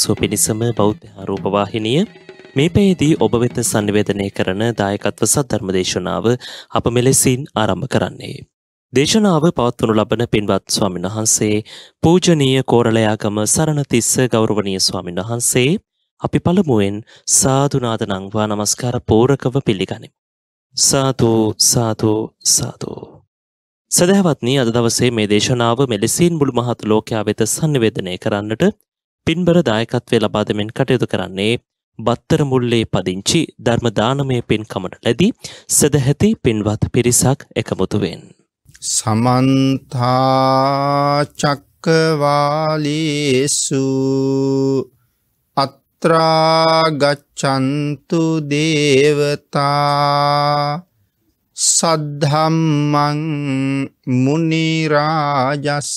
සුව පිණිසම බෞද්ධ රූපවාහිනිය මේ පේදී ඔබ වෙත සංවේදනය කරන දායකත්ව සද්ධර්ම දේශනාව අප මෙලෙසින් ආරම්භ කරන්නේ. දේශනාව පවත්වනු ලබන පින්වත් ස්වාමින් වහන්සේ පූජනීය කෝරලයාගම සරණතිස්ස ගෞරවනීය ස්වාමින් වහන්සේ අපි පළමුුවෙන් සාධනාදනංවා නමස්කාර පෝරකව පිළිගනිමු. සාතෝ සාතෝ සාතෝ. සැදැවත්නී අද දවසේ මේ දේශනාව මෙලෙසින් මුළු මහත් ලෝකයා වෙත සංවේදනය කරන්නට පින්බර දායකත්වය ලබා දෙමින් කටයුතු කරන්නේ බත්තර මුල්ලේ පදිංචි ධර්මදානමය පින්කමට ලැබී සදැහැති පින්වත් පිරිසක් එකමුතුවෙන්. සමන්තාචක්කවාලේසු අත්‍රාගච්චන්තු දේවතා සද්ධම්මං මුනිරාජස්ස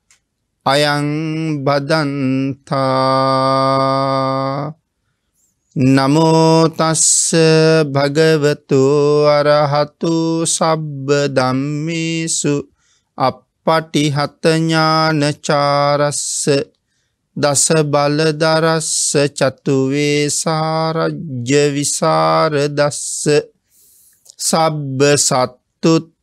අයං බදන්තා නමෝ තස්ස භගවතු අරහතු සබ්බ ධම්මේසු අප්පටිහත ඥානචාරස්ස දස බලදරස්ස චතු වේසාරජ්‍ය විසරදස්ස සබ්බ සත්තුත්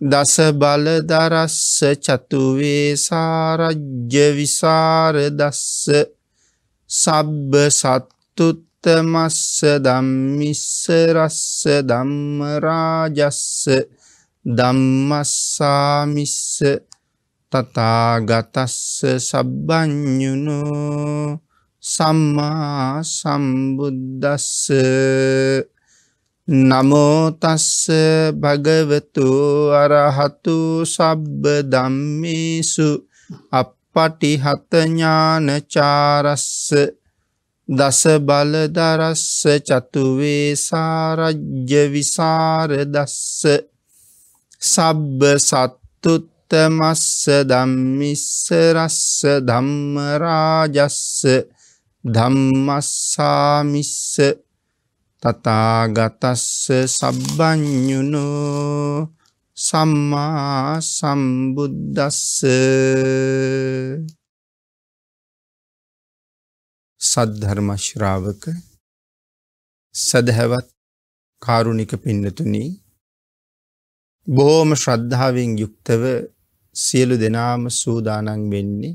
දස බලදරස්ස චතුවේ සාරජ්‍ය විසාර දස්ස සබ්බ සත්තුත්තමස්ස ධම්මිස්ස රස්ස ධම්මරාජස්ස ධම්මස්සාමිස්ස තතාගතස්ස සබ්බඥුණු සම්මා සම්බුද්දස්ස නමෝතස්ස භගවතු අරහතු සබ්බ දම්මිසු අපපටිහතඥානචාරස්ස දස බලදරස්ස චතුවේ සාරජ්‍ය විසාරදස්ස සබ්බ සත්තුත්තමස්ස දම්මිස්සරස්ස ධම්මරාජස්ස ධම්මස්සාමිස්ස තතාගතස්ස සබ්බඥුනෝ සම්මා සම්බුද්දස්ස සද්ධර්මශ්‍රාවක සදහැවත් කාරුණික පින්නතුනී බොහෝම ශ්‍රද්ධාවෙන් යුක්තව සියලු දෙනාම සූදානන් වෙන්නේ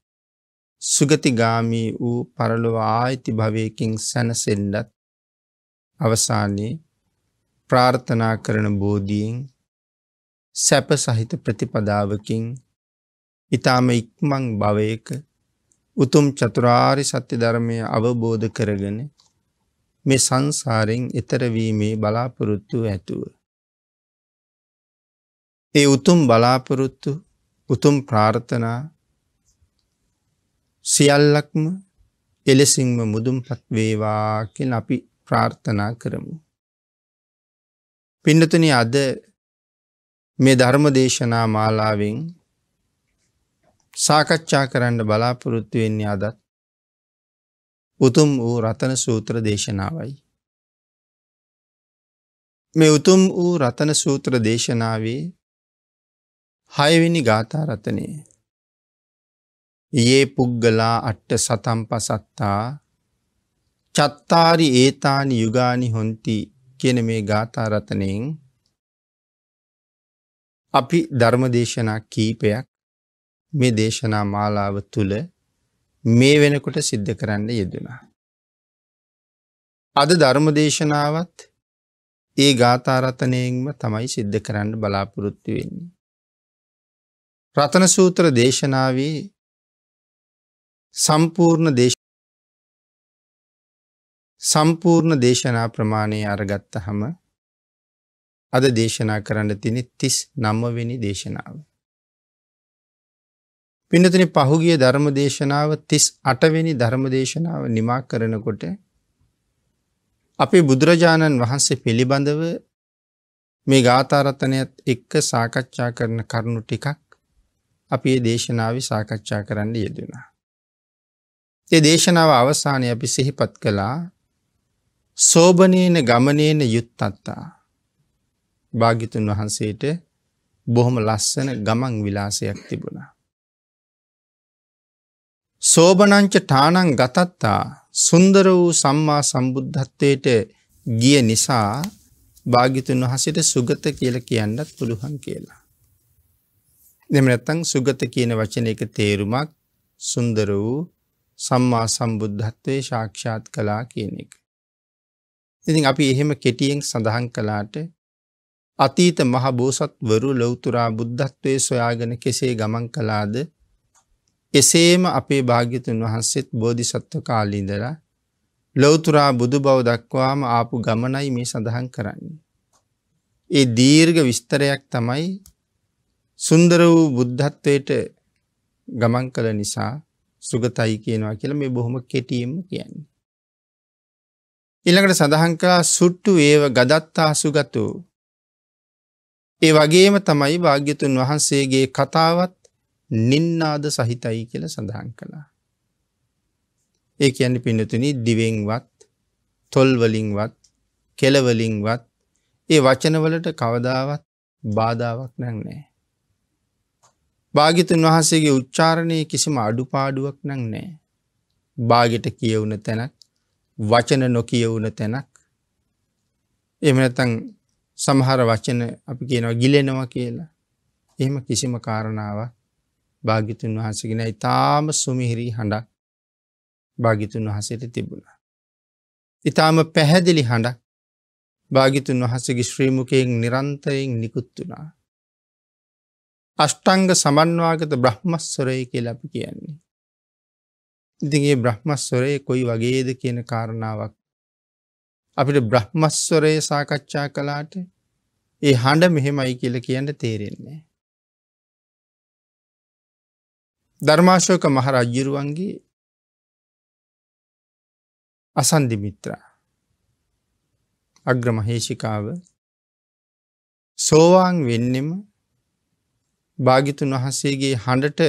සුගතිගාමී වූ පරලොව ආයිති භවයකින් සැනසෙල්ලත් අවසානයේ ප්‍රාර්ථනා කරන බෝධීෙන් සැප සහිත ප්‍රතිපදාවකින් ඊටාම ඉක්මන් භවයක උතුම් චතුරාරි සත්‍ය ධර්මය අවබෝධ කරගෙන මේ සංසාරෙන් එතර වීමේ බලාපොරොත්තු ඇතුව ඒ උතුම් බලාපොරොත්තු උතුම් ප්‍රාර්ථනා සියල්ලක්ම එලෙසින්ම මුදුම්පත් වේවා කියන අපි ප්‍රාර්ථනා කරමු. පින්නතුනි අද මේ ධර්ම දේශනා මාලාවෙන් සාකච්ඡා කරන්න බලාපොරොත්තු වෙන්නේ අදත් උතුම් වූ රතන සූත්‍ර දේශනාවයි. මේ උතුම් වූ රතන සූත්‍ර දේශනාවේ හයවෙනි ගාථා රතනයේ ඒ පුද්ගලා අට්ට සතම් පසත්තා චත්තාරි ඒතානි යුගානි හොන්ති කියන මේ ගාථරතනයෙන් අපි ධර්මදේශනා කීපයක් මේ දේශනා මාලාව තුළ මේ වෙනකොට සිද්ධ කරන්න යෙදනා. අද ධර්මදේශනාවත් ඒ ගාථරතනයෙන්ම තමයි සිද්ධ කරන්න බලාපොරොත්තු වෙන්නේ. රතන සූත්‍ර දේශනාවේ සම්පූර්ණ දේශ සම්පූර්ණ දේශනා ප්‍රමාණය අරගත්තහම අද දේශනා කරන්න තිනෙ තිස් නම්මවෙනි දේශනාව. පිනතින පහුගිය ධර්ම දේශනාව තිස් අටවෙනි ධර්ම දේශනාව නිමා කරනකොට අපේ බුදුරජාණන් වහන්සේ පිළිබඳව මේ ගාතාරත්තනයත් එක්ක සාකච්ඡා කරන කරුණු ටිකක් අපේ දේශනාව සාකච්ඡා කරන්න යෙදනා. ඒ දේශනාව අවසානය අපි සිහිපත් කළා සෝභනයන ගමනයන යුත්තත්තා භාගිතුන් වහන්සේට බොහොම ලස්සන ගමන් විලාසයක් තිබුණා. සෝභනංච ටානං ගතත්තා සුන්දර වූ සම්මා සම්බුද්ධත්වයට ගිය නිසා භාගිතුන් වහසට සුගත කියල කියන්නත් පුළුවන් කියලා. දෙමනැත්තං සුගත කියන වචන එක තේරුමක් සුන්දර වූ සම්මා සම්බුද්ධත්වය ශාක්ෂාත් කලා කියන එක. ඉතින් අපි එහෙම කෙටියෙන් සඳහන් කලාට අතීත මහබෝසත්වරු ලොවතුරා බුද්ධත්වය සොයාගෙන කෙසේ ගමන් කලාද එසේම අපේ භාග්‍යතුන් වහන්සෙත් බෝධිසත්ව කාලින්දලා ලොවතුරා බුදු බව දක්වාම ආපු ගමනයි මේ සඳහන් කරන්නේ. ඒ දීර්ග විස්තරයක් තමයි සුන්දර වූ බුද්ධත්වයට ගමන් කළ නිසා සුගතයි කියනවා කියලා මේ බොහොම කෙටියෙන්ම කියන්නේ. ඊළඟට සඳහන් කළා සුට්ටු ඒව ගදත්තා සුගතු. ඒ වගේම තමයි භාග්‍යතුන් වහන්සේගේ කතාවත් නින්නාද සහිතයි කියල සඳහන් කළා. ඒ කියන්න පිනතුනි දිවෙන්වත් තොල්වලින්වත් කෙලවලින්වත් ඒ වචනවලට කවදාවත් බාධාවක් නැං නෑ. භාගිතුන් වහන්සේගේ උච්චාරණය කිසිම අඩුපාඩුවක් නං නෑ. බාගෙට කියවුන තැනක් වචන නොකියවුන තැනක් එමනතන් සමහර වචන අපි කියනවා ගිලෙනවා කියලා එහෙම කිසිම කාරණාව භාගිතුන් වහන්සගෙන ඉතාම සුමිහිරි හඬක් භාගිතුන් වහසට තිබුණා. ඉතාම පැහැදිලි හඬක් භාගිතුන් වහසගේ ශ්‍රීමුකයෙන් නිරන්තරයෙන් නිකුත් වනාා අෂ්ටංග සමන්වාගත බ්‍රහ්මස්වරය කියල අපි කියන්නේ. ඉතිගේ බ්‍රහ්මස්වරය කොයි වගේද කියන කාරණාවක්. අපිට බ්‍රහ්මස්වරය සාකච්ඡා කලාට ඒ හඬ මෙහෙමයි කියල කියන්න තේරෙන්නේ. ධර්මාශෝක මහරජ්ජිරුවන්ගේ අසන්දිමිත්‍රා අග්‍රමහේෂිකාව සෝවාන් වෙන්නෙම භාගිතුන් වහන්සේගේ හඬට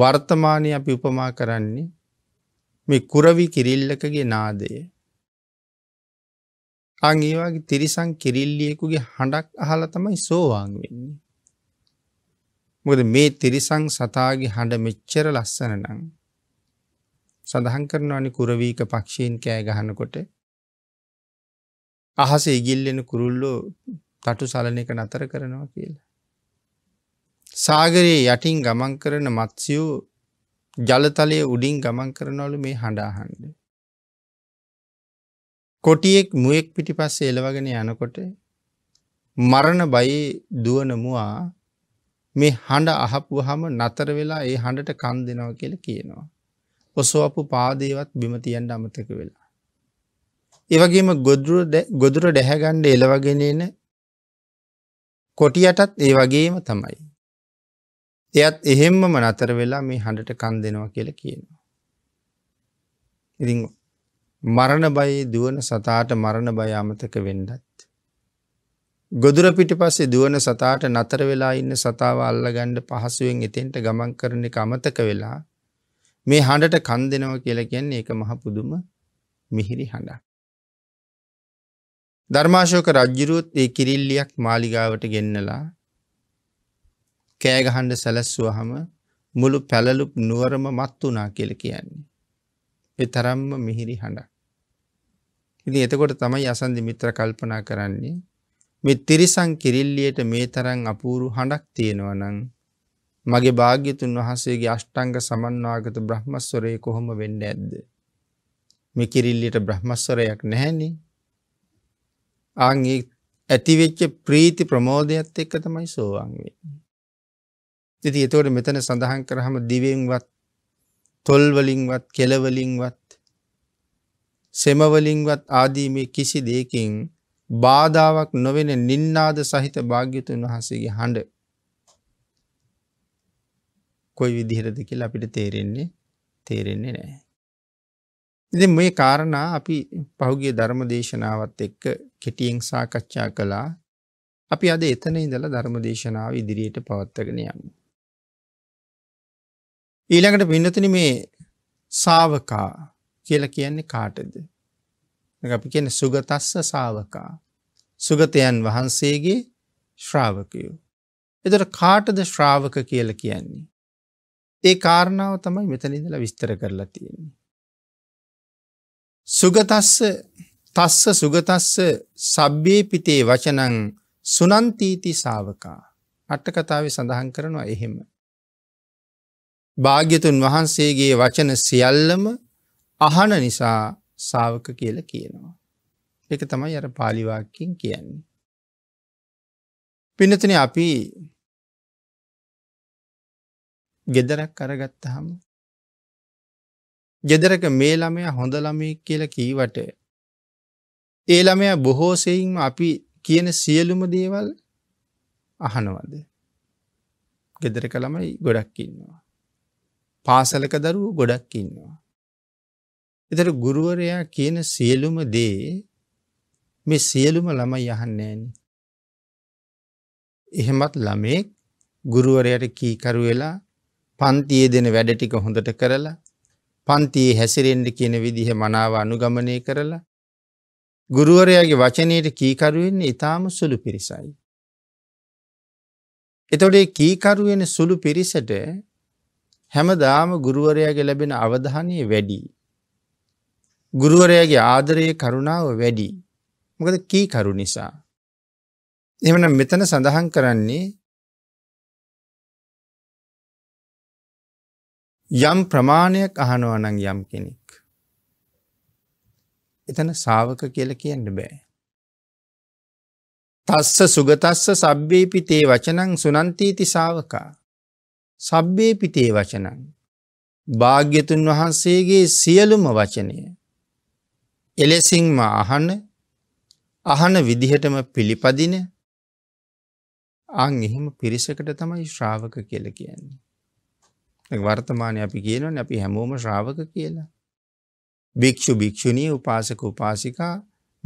වර්තමානය අපි උපමා කරන්නේ මේ කුරවි කිරිල්ලකගේ නාදය. අං ඒ වගේ තිරිසං කිරිල්ලියෙකුගේ හඬක් අහලා තමයි සෝවාන් වෙන්නේ. මොකද මේ තිරිසං සතාගේ හඬ මෙච්චර ලස්සන නම් සඳහන් කරනවානි කුරවීක පක්ෂීන් කෑ ගහනකොට අහස ඉගිල්ලෙන කුරුල්ලෝ තටු සලන එක නතර කරනවා කියලා. සාගරයේ යටින් ගමන් කරන මත්සියූ ජලතලය උඩින් ගමන් කරනවලු මේ හඬාහන්ඩ. කොටියෙක් මුවෙක් පිටි පස්ස එලවගෙන යනකොට මරණ බයි දුවනමුවා මේ හඬ අහපු හම නතර වෙලා ඒ හඬට කන් දෙනව කියල කියනවා. ඔසෝපු පාදේවත් බිමතියන්ට අමතක වෙලා. ඒවගේම ගොදුර ඩැහැගණ්ඩ එලවගෙනන කොටියටත් ඒ වගේම තමයි. එයත් එහෙම්මම නතර වෙලා මේ හඬට කන් දෙනවා කියලා කියනවා. ඉතින් මරණ බයි දුවන සතාට මරණ බය අමතක වෙන්නත්. ගොදුර පිටිපස්සේ දුවන සතාට නතර වෙලා ඉන්න සතාව අල්ලගන්න පහසුවෙන් එතෙන්ට ගමන් කරන එක අමතක වෙලා මේ හඬට කන් දෙනවා කියලා කියන්නේ ඒක මහ පුදුම මිහිරි හඬක්. ධර්මාශෝක රජ්ජුරුවත් ඒ කිරිල්ලියක් මාලිගාවට ගෙන්නලා කෑගහන්ඩ සැලැස්සුවහම මුළු පැලලුප් නුවරම මත් වනා කියල කියන්නේ. එ තරම්ම මිහිරි හඬ. ඉදි එතකොට තමයි අසන්දි මිත්‍ර කල්පනා කරන්නේ මෙ තිරිසං කිරිල්ලියට මේ තරං අපූරු හඬක් තියෙනවනං මගේ භාග්‍යතුන් වහන්සේගේ අෂ්ටංග සමන්වාගත බ්‍රහ්මස්වරය කොහොම වෙන්න ඇද්ද. මෙ කිරිල්ලියට බ්‍රහ්මස්වරයක් නැහැනි ආංගේ ඇතිවෙච්ච ප්‍රීති ප්‍රමෝදයක්ත් එක්ක තමයි සෝවාන්වෙන්නේ. ඉති එතවට මෙතන සඳහන් කරහම දිවෙන්වත් තොල්වලින්වත් කෙලවලින්වත් සෙමවලින්වත් ආදීමේ කිසි දෙයකින් බාධාවක් නොවෙන නින්නාද සහිත භාග්‍යතුන් වහන්සේගේ හඬ කොයි විදිහරද කියලා අපිට තේරෙන්නේ තේරෙන්නේ නෑ. ඉති මේ කාරණා අපි පහුගේ ධර්ම දේශනාවත් එක්ක කෙටියෙන් සාකච්ඡා කළා අපි අද එතන ඉඳලා ධර්ම දේශනාව ඉදිරියට පවත්වගෙන යමු. ඊළඟට පින්නතින මේ සාවකා කියල කියන්නේ කාටද. අපි කියන සුගතස්ස සාවකා සුගතයන් වහන්සේගේ ශ්‍රාවකයෝ. එතට කාටද ශ්‍රාවක කියල කියන්නේ. ඒ කාරණාව තමයි මෙතනිදල විස්තර කරලා තියෙන්නේ. සුගතස්ස තස්ස සුගතස්ස සබ්බේ පිතේ වචනං සුනන්තීති සාවකා අට්ටකතාව සඳහන් කරනවා එහෙම. භාග්‍යතුන් වහන්සේගේ වචන සියල්ලම අහන නිසා සාවක කියල කියනවා. එක තමයි අර පාලිවාකින් කියන්නේ. පිනතින අපි ගෙදරක් කරගත්තහම ගෙදරක මේ ළමය හොඳ ළමය කියල කීවට ඒ ළමය බොහෝසයින්ම අපි කියන සියලුම දේවල් අහනවද ගෙදරක ළමයි ගොඩක් ඉන්නවා පාසලක දරුව ගොඩක් ඉන්නවා. එතර ගුරුවරයා කියන සියලුම දේ මේ සියලුම ළම යහන්නේන. එහෙමත් ළමෙක් ගුරුවරයට කීකරු වෙලා පන්තියේ දෙන වැඩ ටික හොඳට කරලා පන්තියේ හැසිරෙන්ඩ කියන විදිහ මනාව අනුගමනය කරලා ගුරුවරයාගේ වචනයට කීකරුවෙන් ඉතාම සුළු පිරිසයි. එතොඩේ කීකරුවෙන සුළු පිරිසට හැමදාම ගුරුවරයාගේ ලැබෙන අවධානය වැඩි. ගුරුවරයාගේ ආදරයේ කරුණාව වැඩි. මොකද කී කරු නිසා. එමන මෙතන සඳහන් කරන්නේ යම් ප්‍රමාණයක් අහනුවනං යම් කෙනෙක්. එතන සාවක කියල කියන්න බෑ. තස්ස සුගතස්ස සබ්‍යේපි තේ වචනං සුනන්තීති සාවකා සබ්බේ පිටේ වචනන්. භාග්‍යතුන් වහන්සේගේ සියලුම වචනය. එලෙසින්ම අහන අහන විදිහටම පිළිපදින අං එහෙම පිරිසකට තමයි ශ්‍රාවක කියල කියන්නේ. වර්තමානය අපි කියනවන අපි හැමෝම ශ්‍රාවක කියලා. භික්‍ෂු භික්‍ෂුණී උපාසක උපාසිකා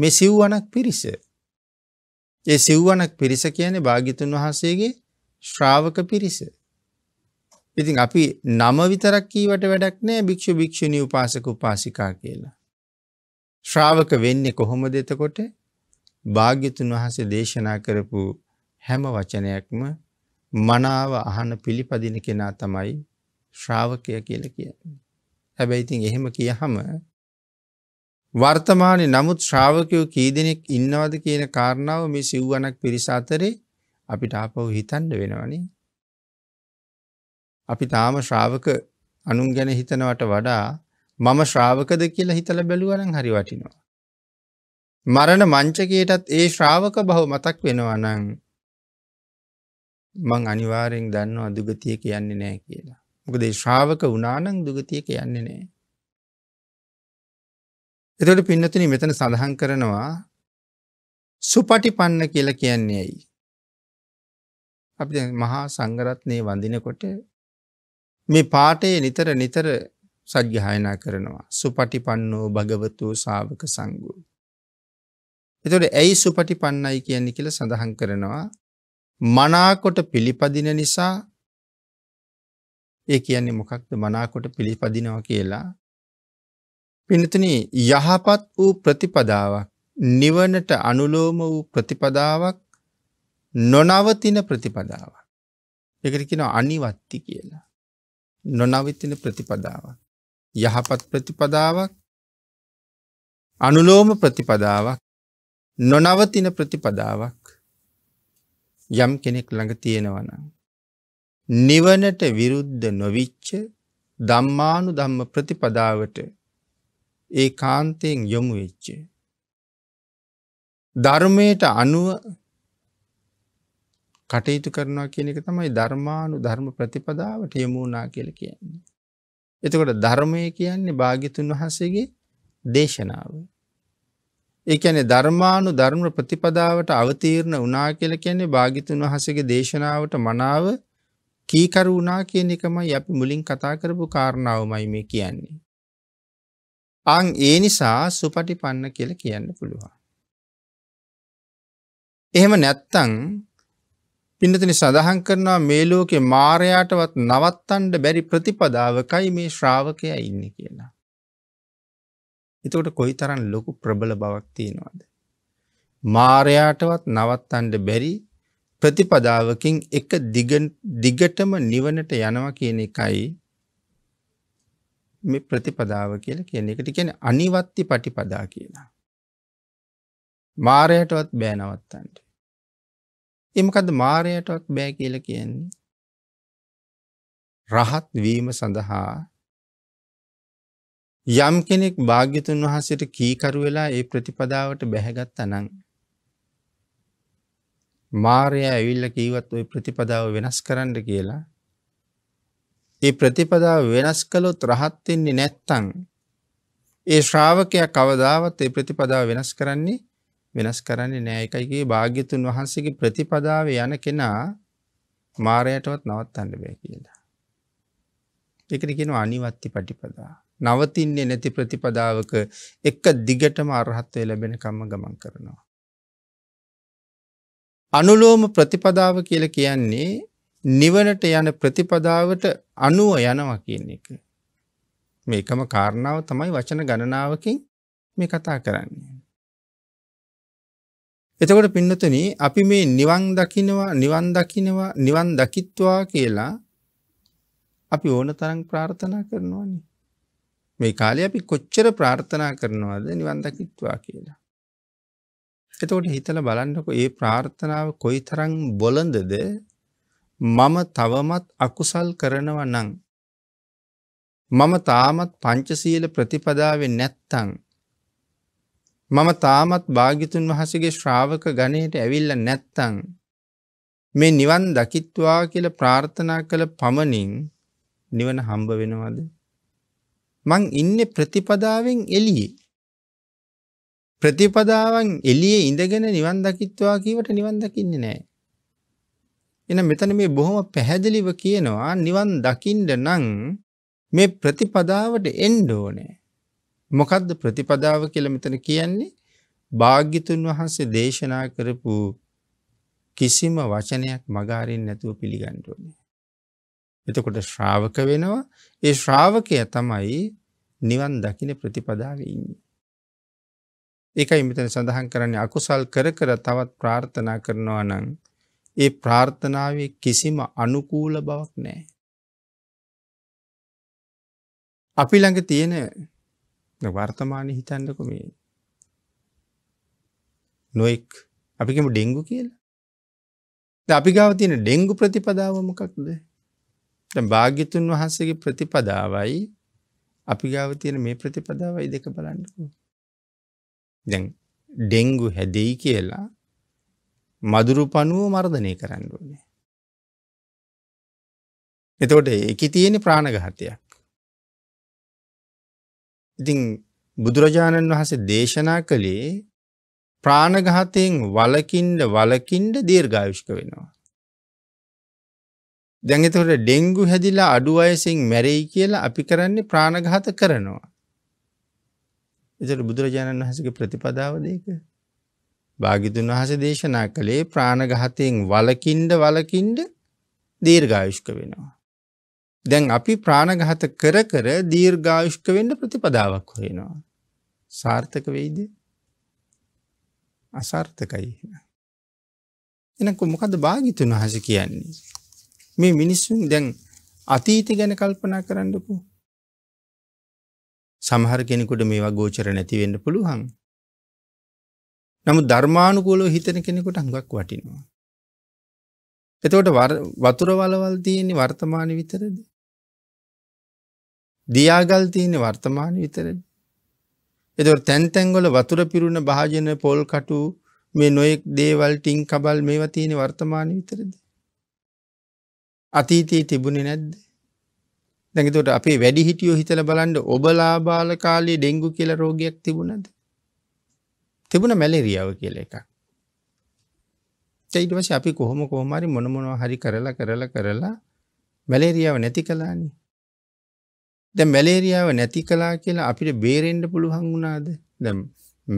මෙ සිව්වනක් පිරිස. ඒ සිව්වනක් පිරිස කියන්නේ භාගිතුන් වහන්සේගේ ශ්‍රාවක පිරිස. ඉතින් අපි නම විතරක් කීවට වැඩක් නෑ භික්ෂු භික්ෂුණී උපාසක උපාසිකා කියලා. ශ්‍රාවක වෙන්නේ කොහොමද එතකොට? භාග්‍යතුන් වහන්සේ දේශනා කරපු හැම වචනයක්ම මනාව අහන පිළිපදින කෙනා තමයි ශ්‍රාවකය කියලා කියන්නේ. හැබැයි ඉතින් එහෙම කියහම වර්තමානයේ නමුත් ශ්‍රාවකයෝ කී දෙනෙක් ඉන්නවද කියන කාරණාව මේ සිව්වණක් පිරිස අතරේ අපිට ආපහු හිතන්න වෙනවනේ. අපි තාම ශ්‍රාවක අනුන් ගැන හිතනවට වඩා මම ශ්‍රාවකද කියලා හිතල බැලුවනම් හරි වටිනවා. මරණ මංචකයටත් ඒ ශ්‍රාවක බහු මතක් වෙනවනං මං අනිවාරෙන් දන්නවා දුගතිය කියන්නේ නෑ කියලා. මොකද ශ්‍රාවක වනානං දුගතිය කියන්නේ නෑ. එතට පින්නතින මෙතන සඳහන් කරනවා සුපටි පන්න කියලා කියන්නේ ඇයි. අපි මහා සංගරත්නය වඳිනකොට මේ පාඨයේ නිතර නිතර සජ්ඝායනා කරනවා. සුපටිපන්නෝ භගවතු ශාවක සංඝෝ. එතකොට ඇයි සුපටිපන්නයි කියන්නේ කියලා සඳහන් කරනවා. මනාකොට පිළිපදින නිසා ඒ කියන්නේ මොකක්ද මනාකොට පිළිපදිනවා කියලා පිනතුනි යහපත් වූ ප්‍රතිපදාවක් නිවනට අනුලෝම වූ ප්‍රතිපදාවක් නොනවතින ප්‍රතිපදාවක්. ඒකට කියනවා අනිවත්ති කියලා. නොනවිතින ප්‍රතිපදාවක්. යහපත් ප්‍රතිපදාවක් අනුලෝම ප්‍රතිපදාවක් නොනවතින ප්‍රතිපදාවක් යම් කෙනෙක් ළඟ තියෙනවන. නිවනට විරුද්ධ නොවිච්ච දම්මානු දම්ම ප්‍රතිපදාවට ඒ කාන්තයෙන් යොමු වෙච්චේ. ධර්මයට අනුව කටයුතු කරනවා කියන එක තමයි ධර්මානු ධර්ම ප්‍රතිපදාවට යොමුණා කියල කියන්නේ. එතකොට ධර්මය කියන්නේ භාගිතුන් වහන්සේගේ දේශනාව. ඒන ධර්මානු ධර්ම ප්‍රතිපදාවට අවතීරණ උනා කියල කියන්නේ භාගිතුන් වහසගේ දේශනාවට මනාව කීකරු වනා කියන එකමයි අපි මුලින් කතා කරපු කාරණාවමයි මේ කියන්නේ. අං ඒ නිසා සුපටි පන්න කියල කියන්න පුළුවන්. එහෙම නැත්තං පින්නතින සඳහන් කරනවා මේ ලෝකේ මාරයාටවත් නවත්තන්න බැරි ප්‍රතිපදාවකයි මේ ශ්‍රාවකයා ඉන්නේ කියලා. එතකොට කොයිතරම් ලොකු ප්‍රබල බවක් තියෙනවද? මාරයාටවත් නවත්තන්න බැරි ප්‍රතිපදාවකින් එක දිගටම නිවනට යනවා කියන එකයි මේ ප්‍රතිපදාව කියලා කියන එකට කියන්නේ අනිවත්ති පටිපදා කියලා. මාරයටවත් බෑ නවත්තන්න. එමකද මාරයටත් බෑ කියල කියන්නේ. රහත් වීම සඳහා යම් කෙනෙක් භාග්‍යතුන් වහසට කීකරු වෙලා ඒ ප්‍රතිපදාවට බැහැගත් අනං. මාරය ඇවිල්ල කීවත් ඔය ප්‍රතිපදාව වෙනස් කරන්න කියලා. ඒ ප්‍රතිපදාව වෙනස් කළොත් රහත්වෙන්නේ නැත්තං. ඒ ශ්‍රාවකය කවදාවත් ඒ ප්‍රතිපදාව වෙනස් කරන්නේ වෙනස් කරන්නේ නෑ එකයිගේ භාග්‍යතුන් වහන්සේගේ ප්‍රතිපදාව යන කෙනා මාරයටවත් නවත්තන්න බෑ කියලා. එකට කියන අනිවත්ති පටිපදා. නවතින්නේ නැති ප්‍රතිපදාවක එක දිගටම අරහත්වය ලැබෙනකම්ම ගමන් කරනවා. අනුලෝම ප්‍රතිපදාව කියල කියන්නේ නිවනට යන ප්‍රතිපදාවට අනුව යනවා කියන එක. මේකම කාරණාව තමයි වචන ගණනාවකින් මේ කතා කරන්නේ. එතකොට පින්නතුනි අපි මේ නිවන් දකිනවා නිවන් දකිනවා නිවන් දකිත්වා කියලා අපි ඕන තරම් ප්‍රාර්ථනා කරනවානේ. මේ කාලේ අපි කොච්චර ප්‍රාර්ථනා කරනවද නිවන් දකිත්වා කියලා. එතකොට හිතලා බලන්නකෝ මේ ප්‍රාර්ථනාව කොයිතරම් බොළඳද මම තවමත් අකුසල් කරනවා නම් මම තාමත් පංචශීල ප්‍රතිපදාවේ නැත්තං මම තාමත් භාගිතුන් වහසගේ ශ්‍රාවක ගණයට ඇවිල්ල නැත්තං. මේ නිවන් දකිත්වා කියල ප්‍රාර්ථනා කළ පමණින් නිවන හම්බ වෙනවද. මං ඉන්න ප්‍රතිපදාවෙන් එලියේ. ප්‍රතිපදාවන් එලියේ ඉඳගෙන නිවන් දකිත්වා කීවට නිවන් දකින්නේ නෑ. එන මෙතන මේ බොහොම පැහැදිලිව කියනවා නිවන් දකිින්ඩ නං මේ ප්‍රතිපදාවට එන්ඩෝනෑ. මොකද්ද ප්‍රතිපදාව කියලා මෙතන කියන්නේ? භාග්‍යතුන් වහන්සේ දේශනා කරපු කිසිම වචනයක් මගහරින්න නැතුව පිළිගන්න ඕනේ. එතකොට ශ්‍රාවක වෙනවා. ඒ ශ්‍රාවකය තමයි නිවන් දකින ප්‍රතිපදාවේ ඉන්නේ. ඒකයි මෙතන සඳහන් කරන්නේ අකුසල් කර කර තවත් ප්‍රාර්ථනා කරනවා නම් ඒ ප්‍රාර්ථනාවේ කිසිම අනුකූල බවක් නැහැ. අපි ළඟ තියෙන වර්තමානය හිතන්නක මේ නොෙක් අපිකම ඩෙංගු කියලා අපි ගාව තියෙන ඩෙංගු ප්‍රතිපදාවමකක්ද භාග්‍යතුන් වහන්සේගේ ප්‍රතිපදාවයි අපි ගාව තියෙන මේ ප්‍රතිපදාවයි දෙක බලන්නකු දැන් ඩෙංගු හැදෙයි කියලා මදුරු පනුව මර්ධනය කරන්න ඕනේ එතකොට එක තියෙන ප්‍රාණගහතයක් ඉතින් බුදුරජාණන් වහන්සේ දේශනා කළේ ප්‍රාණඝාතයෙන් වලකින්න වලකින්න දීර්ඝායුෂ්ක වෙනවා. දැන් එතකොට ඩෙන්ගු හැදිලා අඩු වයසින් මැරෙයි කියලා අපි කරන්නේ ප්‍රාණඝාත කරනවා. එතකොට බුදුරජාණන් වහන්සේගේ ප්‍රතිපදාව දෙක. භාග්‍යතුන් වහන්සේ දේශනා කළේ ප්‍රාණඝාතයෙන් වලකින්න වලකින්න දීර්ඝායුෂ්ක වෙනවා. දැන් අපි ප්‍රාණඝාත කර කර දීර්ඝායුෂ්ක වෙන්න ප්‍රතිපදාවක් හොයනවා. සාර්ථක වෙයිද? අසාර්ථකයි. එනකො මොකද භාග්‍යතුන් වහන්සේ කියන්නේ? මේ මිනිස්සුන් දැන් අතීතය ගැන කල්පනා කරන්නකෝ. සමහර කෙනෙකුට මේවා ගෝචර නැති වෙන්න පුළුවන්. නමුත් ධර්මානුකූලව හිතන කෙනෙකුට හුඟක් වටිනවා. එතකොට වතුර වලවල් තියෙන්නේ වර්තමාන විතරද? දියාගල් තියෙන වර්තමාන විතරද. එදොට තැන්තැන්ගොල වතුර පිරුණ භාජන පොල් කටු මේ නොයෙක් දේවල් ටිං කබල් මේවා තියෙන වර්තමාන විතරද. අතීතයේ තිබුණෙ නැද්ද. දැඟතොට අපේ වැඩි හිටියෝ හිතල බලන්ඩ ඔබලා බාල කාලයේ ඩෙංගු කියල රෝගයක් තිබුණද. තිබුණ මැලෙරියාව කියල එකක්. ඊට වශ අපි කොහොම කොහමරි මොනමොනව හරි කරලා කරලා කරලා මැලේරියාව නැති කලානේ දැන් මැලේරියාව නැති කළා කියලා අපිට බේරෙන්න පුළුවන් වුණාද? දැන්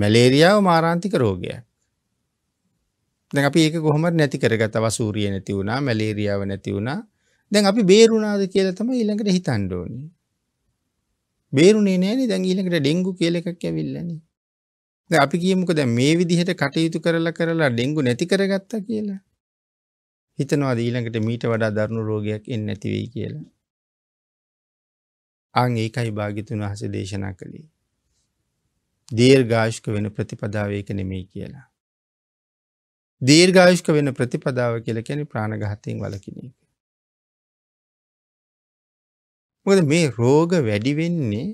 මැලේරියාව මාරාන්තික රෝගයක්. දැන් අපි ඒක කොහොමද නැති කරගත්තවා සූර්යය නැති වුණා, මැලේරියාව නැති වුණා. දැන් අපි බේරුණාද කියලා තමයි ඊළඟට හිතන්න ඕනේ. බේරුණේ නැහැනේ දැන් ඊළඟට ඩෙන්ගු කියලා එකක් ඇවිල්ලානේ. දැන් අපි කියමුකෝ දැන් මේ විදිහට කටයුතු කරලා කරලා ඩෙන්ගු නැති කරගත්තා කියලා. හිතනවාද ඊළඟට මීට වඩා දරුණු රෝගයක් එන්නේ නැති වෙයි කියලා. අං ඒකයි භාගිතුන් වහස දේශනා කළේ. දීර්ඝාශක වෙන ප්‍රතිපදාවයක නෙමෙයි කියලා. දීර්ඝාශක වෙන ප්‍රතිපදාව කියල කැන ප්‍රාණගහතයෙන් වලකින එක. මොද මේ රෝග වැඩි වෙන්නේ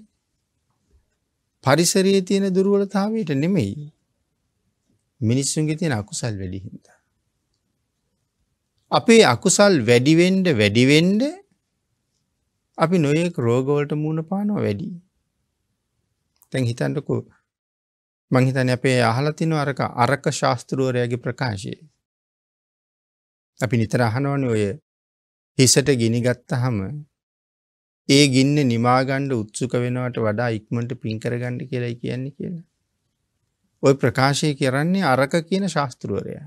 පරිසරයේ තියෙන දුරුවලතාවයට නෙමෙයි මිනිස්සුන්ගේ තියෙන අකුසල් වැඩිහින්ද. අපේ අකුසල් වැඩිවෙන්ඩ වැඩිවෙන්ඩ අපි නොයෙක් රෝගවලට මූුණ පානෝ වැඩි. තැන් හිතන්ටකු මංහිතන අපේ අහලතින අරක අරක ශාස්තෘුවරයාගේ ප්‍රකාශයේ. අපි නිතර අහනවන ඔය හිසට ගිනිගත්තහම ඒ ගින්න නිමාගණ්ඩ උත්සුක වෙනවට වඩා ඉක්මට පින්කරගණ්ඩි කියලයි කියන්නේ කියලා. ඔය ප්‍රකාශය කරන්නේ අරක කියන ශාස්තෘුවරයා.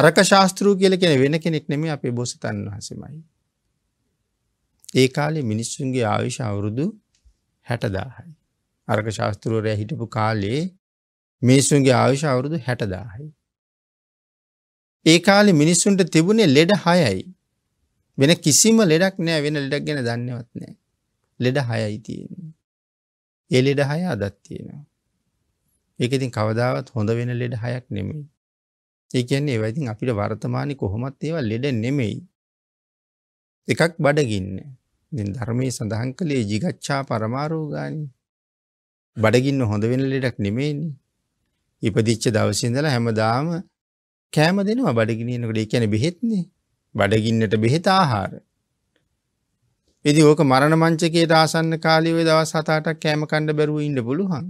අරක ශාස්තෘූ කියල කියෙන වෙන කෙනෙක් නෙම අපේ බොසතන් වහසමයි. ඒ කාලේ මිනිස්සුන්ගේ ආවිශ අවුරුදු හැටදාහයි. අර්ග ශාස්තෘවරය හිටපු කාලේ මිනිස්සුන්ගේ ආවිශ අවුරුදු හැටදාහයි. ඒ කාලේ මිනිස්සුන්ට තිබුණේ ලෙඩ හයයි. වෙන කිසිම ලෙඩක් නෑ වෙන ලෙඩක් ගැන දන්නවත් නෑ. ලෙඩ හයයි තියෙන්නේ. ඒ ලෙඩ හය අදත් තියෙනවා. ඒක ඉතින් කවදාවත් හොඳ වෙන ලෙඩ හයක් නෙමෙයි. ඒ කියන්නේ ඒවා ඉතින් අපිට වර්තමානයේ කොහොමත් ඒවා ලෙඩ නෙමෙයි. එකක් බඩගින්නේ. ඉතින් ධර්මයේ සඳහන් කළේ jigacchā paramarogaani. බඩගින්න හොඳ වෙන ලෙඩක් නෙමෙයිනේ. ඉපදිච්ච දවසේ ඉඳලා හැමදාම කෑම දෙනවා බඩගිනිනකොට. ඒ කියන්නේ බෙහෙත්නේ. බඩගින්නට බෙහෙත ආහාර. ඉතින් ඕක මරණ මංචකයට ආසන්න කාලේ ওই දවස් 7-8ක් කෑම කන්න බැරුව ඉන්න පුළුවන්.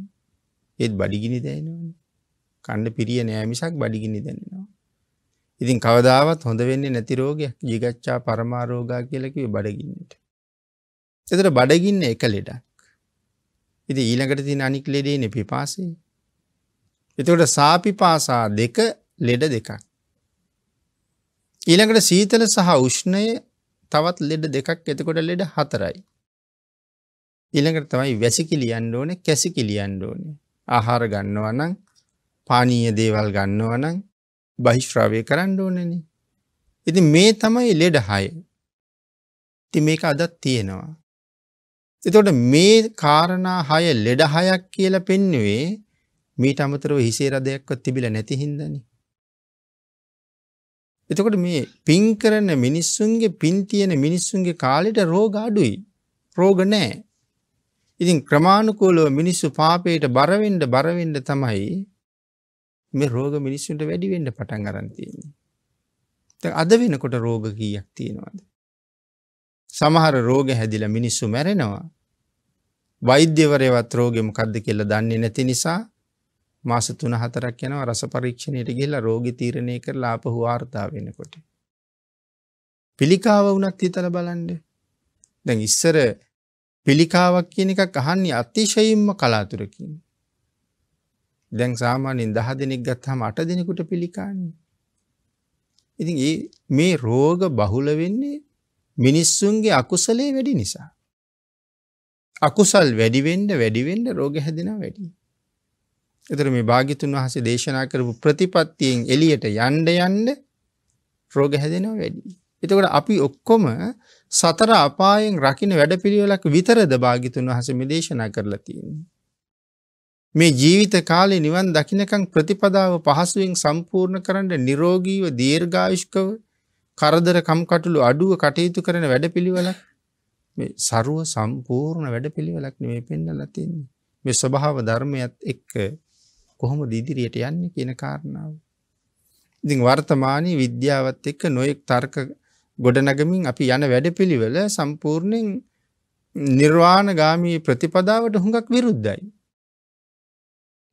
ඒත් බඩගිනි දැනෙනවනේ. කන්න පිරිය නෑ මිසක් බඩගිනි දැනෙනවා. ඉතින් කවදාවත් හොඳ වෙන්නේ නැති රෝගයක් jigacchā paramaroga කියලා කිව්වේ බඩගින්නට. එතට බඩගින්න එක ලෙඩක්. ඉති ඊළඟට තින අනික් ලෙඩේන පිපාසේ. එතකොට සාපිපාසා දෙක ලෙඩ දෙකක්. ඊළඟට සීතල සහ උෂ්ණය තවත් ලෙඩ දෙකක් එතකොට ලෙඩ හතරයි. ඉළඟට තමයි වැසි කිලියන්න ඕන කැසි කිලියන්න ඕන ආහාර ගන්නවනං පානීය දේවල් ගන්නවනං බහිශ්‍රාවය කරන්න ඕනන. ඉති මේ තමයි ලෙඩ හය. ති මේක අදත් තියෙනවා. එතකොට මේ කාරණා හය ලෙඩ හයක් කියලා පෙන්වුවේ මීට අමතරව හිසේ රදයක්වත් තිබිලා නැති හින්දානේ. එතකොට මේ පින් කරන මිනිස්සුන්ගේ පින් තියෙන මිනිස්සුන්ගේ කාලෙට රෝග අඩුයි. රෝග නැහැ. ඉතින් ක්‍රමානුකූලව මිනිස්සු පාපයට බර වෙන්න බර වෙන්න තමයි මේ රෝග මිනිස්සුන්ට වැඩි වෙන්න පටන් ගන්න තියෙන්නේ. දැන් අද වෙනකොට රෝග කීයක් තියෙනවද? සමහර රෝග හැදිල මිනිස්සු මැරෙනවා. වෛද්‍යවරයවත් රෝගෙම කද්ද කියල දන්නේ නැති නිසා මාස තුන හතරක් යනව රස පරීක්ෂණයට ගිහිල්ලා රෝගී තීරණය කරලා ආපහු වාර්තා වෙනකොට. පිළිකාව වුණත් හිතලා බලන්න. දැන් ඉස්සර පිළිකාවක් කියන එකක් අහන්නේ අතිශයින්ම කලාතුරකින්. දැන් සාමාන්‍යයෙන් 10 දිනක් ගත්තාම 8 දිනකට පිළිකාන්නේ. ඉතින් මේ රෝග බහුල වෙන්නේ මිනිස්සුන්ගේ අකුසලේ වැඩි නිසා. අකුසල් වැඩිවෙන්ඩ වැඩිවෙන්ඩ රෝග හැදෙන වැඩි. එතර මේ භාගිතුන් වහසේ දේශනා කරපු ප්‍රතිපත්තියෙන් එලියට යන්ඩ යන්ඩ රෝග හැදෙනව වැඩි. එතකොට අපි ඔක්කොම සතර අපායෙන් රකින වැඩ පිළිවෙලක් විතරද භාගිතුන් වහසම දේශනා කරලා තියන්නේ. මේ ජීවිත කාලේ නිවන් දකිනකං ප්‍රතිපදාව පහසුවෙන් සම්පූර්ණ කරන්න නිරෝගීව දීර්ඝායුෂ්කව කරදර කම්කටුළු අඩුව කටයුතු කරන වැඩපිළිවෙල මේ සරුව සම්පූර්ණ වැඩපිළිවෙලක් නෙමේ පෙන්නලා තින්නේ. මේ ස්වභාව ධර්මයත් එක්ක කොහොමද ඉදිරියට යන්නේ කියන කාරණාව. ඉතින් වර්තමානයේ විද්‍යාවත් එක්ක නොයෙක් තර්ක ගොඩනගමින් අපි යන වැඩපිළිවෙල සම්පූර්ණයෙන් නිර්වාණ ගාමී ප්‍රතිපදාවට හුඟක් විරුද්ධයි.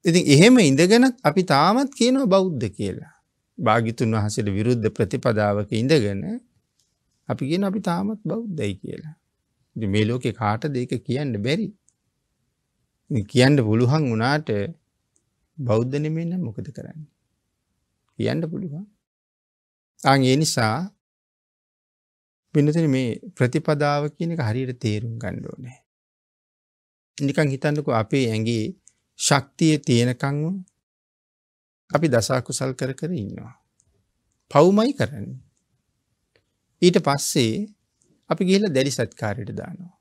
ඉතින් එහෙම ඉඳගෙනත් අපි තාමත් කියනවා බෞද්ධ කියලා. භාගිතුන් වහසට විරුද්ධ ප්‍රතිපදාවක ඉඳගෙන අපි ගෙන අපි තාමත් බෞද්ධයි කියලා. මේ ලෝකෙ කාට දෙක කියන්න බැරි. කියන්න පුළුවන් වනාට බෞද්ධනමෙන්න මොකද කරන්න. කියන්න පුළුවන්. අං ඒ නිසා පිනතින මේ ප්‍රතිපදාව කියන එක හරියට තේරුම් ගණ්ඩෝ නෑ. නිකං හිතන්නකු අපේ ඇගේ ශක්තිය තියෙනකං අපි දසාකුසල් කර කර ඉන්නවා. පවුමයි කරන්න. ඊට පස්සේ අපි ගිහිල දැඩි සත්කාරයට දානවා.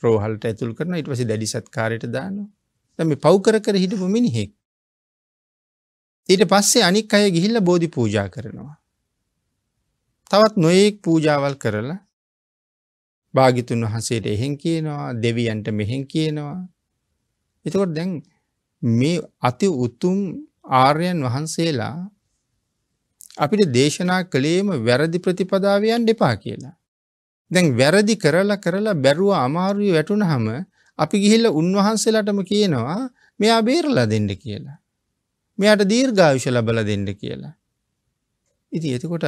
ප්‍රෝහල්ට ඇතුල් කරන ඉට පසි දැඩි සත්කාරයට දානවා. තම පව් කර කර හිටපු මිනිහෙක්. ඊට පස්සේ අනික් අය ගිහිල්ල බෝධි පූජා කරනවා. තවත් නොයෙක් පූජාවල් කරලා භාගිතුන් වහන්සේට එහෙන් කියනවා දෙවියන්ට මෙහෙන් කියනවා. එතකොට දැන් මේ අති උතුම් ආර්යන් වහන්සේලා අපිට දේශනා කළේම වැරදි ප්‍රතිපදාවයන් දෙපා කියලා. දැන් වැරදි කරලා කරලා බැරුව අමාරුවී වැටුනහම අපි ගිහිල්ල උන්වහන්සේලටම කියනවා මෙයා බේරලා දෙන්න කියලා. මෙයාට දීර්ඝාවිෂ ලබල දෙන්න කියලා. ඉති එතකොට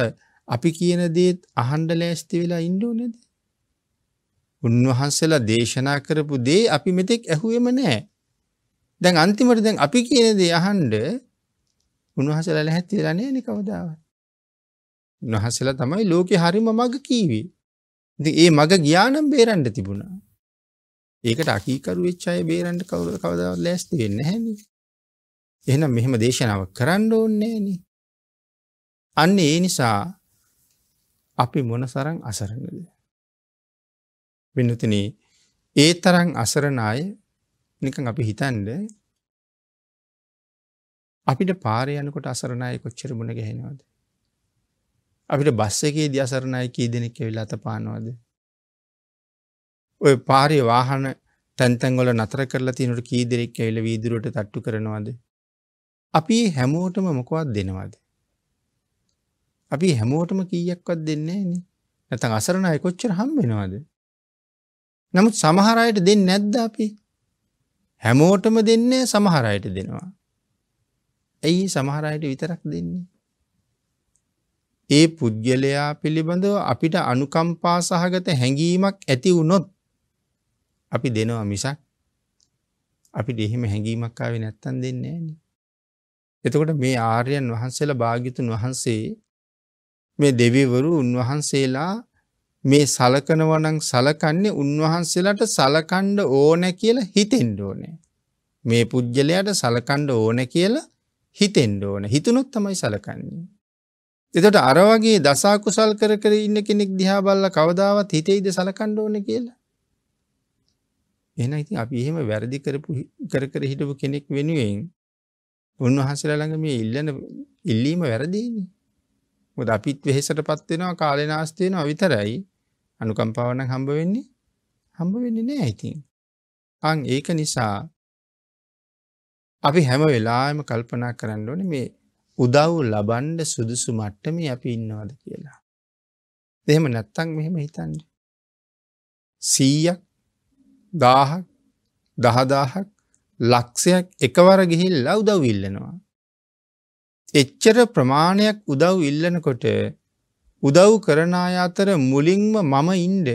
අපි කියන දේත් අහන්ඩ ලෑස්ති වෙලා ඉන්ඩෝනෙද. උන්වහන්සලා දේශනා කරපු දේ අපි මෙතෙක් ඇහුවම නෑ. දැන් අන්තිමට දැන් අපි කියන දේ අහන්ඩ උන්වහසලා ලැහැත් වෙලා නැහැ නේ කවදාවත්. උන්වහසලා තමයි ලෝකේ හරිම මග කීවේ. ඉතින් ඒ මග ගියා නම් බේරන්න තිබුණා. ඒකට අකීකරු වෙච්ච අය බේරන්න කවුරු කවදාවත් ලෑස්ති වෙන්නේ නැහැ නේ. එහෙනම් මෙහෙම දේශනාවක් කරන්න ඕනේ නෑනේ. අන්න ඒ නිසා අපි මොනසරම් අසරණද? වෙනුතනේ ඒ තරම් අසරණ අය නිකන් අපි හිතන්නේ අපිට පාරය යනකොට අසරණය කොච්චර මුණ ගැහෙනවද. අපිට බස්ස එකේ ද අසරණය කී දෙනෙක් වෙලා අත පානවාද. ඔය පාරය වාහන තැන්තැන්ගොල නතර කරලා තිනට කීදෙරෙක් ඇල වීදුරට තට්ටු කරනවාද. අපි හැමෝටම මොකවත් දෙනවාද. අපි හැමෝටම කීයක්වත් දෙන්නේ න නැතන් අසරණය කොච්චර හම් වෙනවාද. නමුත් සමහරයට දෙන්න නැද්ද අපි හැමෝටම දෙන්නේ සමහරයට දෙනවා. ඇයි සමහර අයට විතරක් දෙන්නේ. ඒ පුද්ගලයා පිළිබඳව අපිට අනුකම්පා සහගත හැඟීමක් ඇති වුණොත් අපි දෙනවා මිසක් අපිට එහෙම හැඟීමක් ආවේ නැත්තම් දෙන්නේ නෑනේ. එතකොට මේ ආර්යයන් වහන්සේලා භාග්‍යතුන් වහන්සේ මේ දෙවිවරු උන්වහන්සේලා මේ සලකනවා නම් සලකන්නේ උන්වහන්සේලාට සලකන්න ඕන කියලා හිතෙන්න ඕනේ. මේ පුජ්‍යලයට සලකන්න ඕන කියලා හිතෙන්ඩ ඕන හිතනොත් තමයි සලකන්නේ. එතට අරවගේ දසාකුසල් කර කර ඉන්න කෙනෙක් දිහා බල්ල කවදාවත් හිතෙයිද සලකණ්ඩ ඕන කියලා. එන ඉති අපි එහෙම වැරදි කරපු කර කර හිටපු කෙනෙක් වෙනුවෙන් උන්වහසල ළඟ මේ ඉල්ලන ඉල්ලීම වැරදින්නේ. මොද අපිත් වෙහෙසට පත්වෙනවා කාලනාස්තියනවා විතරයි අනුකම්පාවන හම්බ වෙන්නේ හම්බ වෙන්නේ නෑ ඉතින්. අං ඒක නිසා අපි හැම වෙලාම කල්පනා කරන්න ඕන මේ උදව් ලබන්ඩ සුදුසු මට්ටම අපි ඉන්නවාද කියලා. දෙහෙම නැත්තං මෙහෙම හිතන්න. සීයක් දාහක් දහදාහක් ලක්ෂයක් එකවර ගිහිල්ලා උදව් ඉල්ලනවා. එච්චර ප්‍රමාණයක් උදව් ඉල්ලනකොට උදව් කරනාය අතර මුලින්ම මම ඉන්ඩ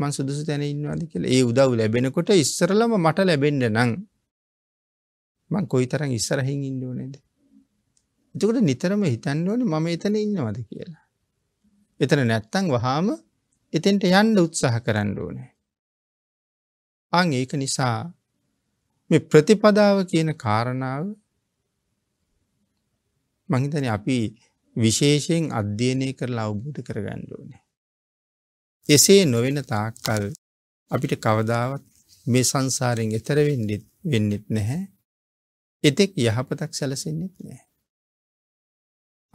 මන් සුදුසු තැන ඉන්නවාද කියලා ඒ උදව් ලැබෙනකොට ඉස්සරලම මට ලැබෙන්ඩ නං මං කොයි තරන් ඉස්සරහින් ඉන්න ඕනේද. එතකොට නිතරම හිතන්න ඕන මම එතන ඉන්නවද කියලා. එතන නැත්තං වහාම එතෙන්ට යන්න උත්සාහ කරන්න ඕනේ. අං ඒක නිසා මේ ප්‍රතිපදාව කියන කාරණාව මහිතන අපි විශේෂයෙන් අධ්‍යයනය කරලා අවබෝධ කරගන්න ඕනේ. එසේ නොවෙන තාක්කල් අපිට කවදාවත් මේ සංසාරෙන් එතර වෙන්නෙත් නැහැ එතෙක් යහපතක් සැලසෙන්නෙත් නෑ.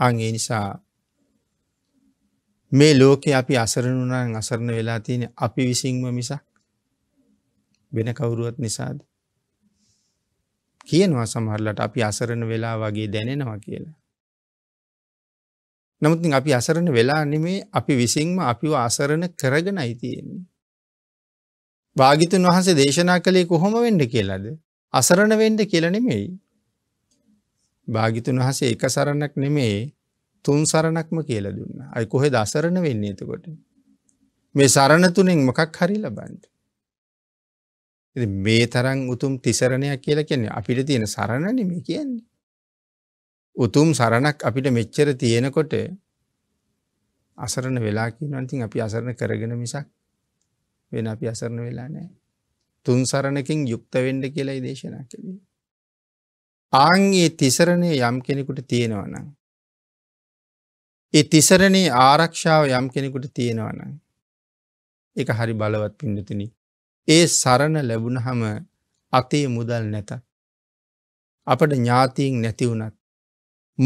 අගේ නිසා මේ ලෝකෙ අපි අසරණුනන් අසරණ වෙලා තියෙන අපි විසිංම මිසක් වෙන කවුරුවත් නිසාද. කියනවා සමහරලට අපි අසරණ වෙලා වගේ දැනෙනවා කියලා. නමුත් අපි අසරණ වෙලා නෙමේ අපි විසින්ම අපිව අසරණ කරගෙන අයිතියෙන්නේ. භාගිතුන් වහන්සේ දේශනා කළේ කොහොම වෙන්ඩ කියලාද අසරණ වෙන්ඩ කියල නෙමෙයි. භාගිතුන් වහසේ එක සරණක් නෙමේ තුන් සරණක්ම කියල දුන්න අයි කොහෙ දසරණ වෙන්නේ එතකොට. මේ සරණ තුනෙන් මොකක් හරි ලබන්ට. මේ තරං උතුම් තිසරණයක් කියල කියන්නේ අපිට තියෙන සරණ නෙමේ කියන්නේ. උතුම් සරණක් අපිට මෙච්චර තියෙනකොට අසරණ වෙලා කියනවන්තින් අපි අසරණ කරගෙන මිසක් වෙන අපි අසරණ වෙලා නෑ. තුන්සරණකින් යුක්ත වෙන්ඩ කියලයි දේශනා කළේ. ආංගේ තිසරණය යම් කෙනෙකුට තියෙනවනම්. ඒ තිසරණේ ආරක්ෂාව යම් කෙනෙකුට තියෙනවනම්. එක හරි බලවත් පිඩතින. ඒ සරණ ලැබුණහම අතේ මුදල් නැත. අපට ඥාතීන් නැතිවුණත්.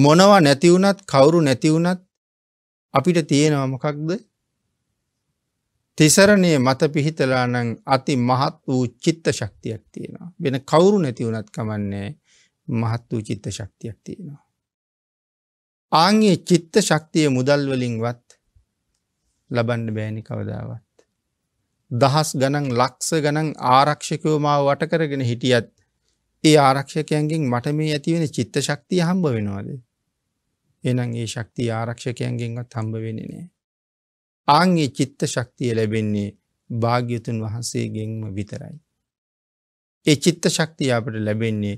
මොනවා නැතිවුණත් කවුරු නැතිවුණත් අපිට තියෙනව මොකක්ද තිසරණය මත පිහිතලානං අති මහත් වූ චිත්ත ශක්තියක් තියෙනවා. වෙන කවුරු නැතිවුණත් කමන්නේ මහත් වූ චිත්ත ශක්තියක් තියෙනවා. ආංගේ චිත්ත ශක්තිය මුදල්වලින්වත් ලබන්න බෑණි කවදාවත්. දහස් ගනන් ලක්ස ගනන් ආරක්ෂකයෝමාව වටකරගෙන හිටියත් ඒ ආරක්ෂකයන්ගෙන් මට මේ ඇතිවෙන චිත්ත ශක්තිය හම්බ වෙනවාද. එනම් ඒ ශක්ති ආරක්ෂකයන්ගෙන්වත් හම්බ වෙන නෑ. ආංගේ චිත්ත ශක්තිය ලැබෙන්නේ භාග්‍යතුන් වහන්සේගෙන්ම විතරයි. ඒ චිත්ත ශක්තිය අපට ලැබෙන්නේ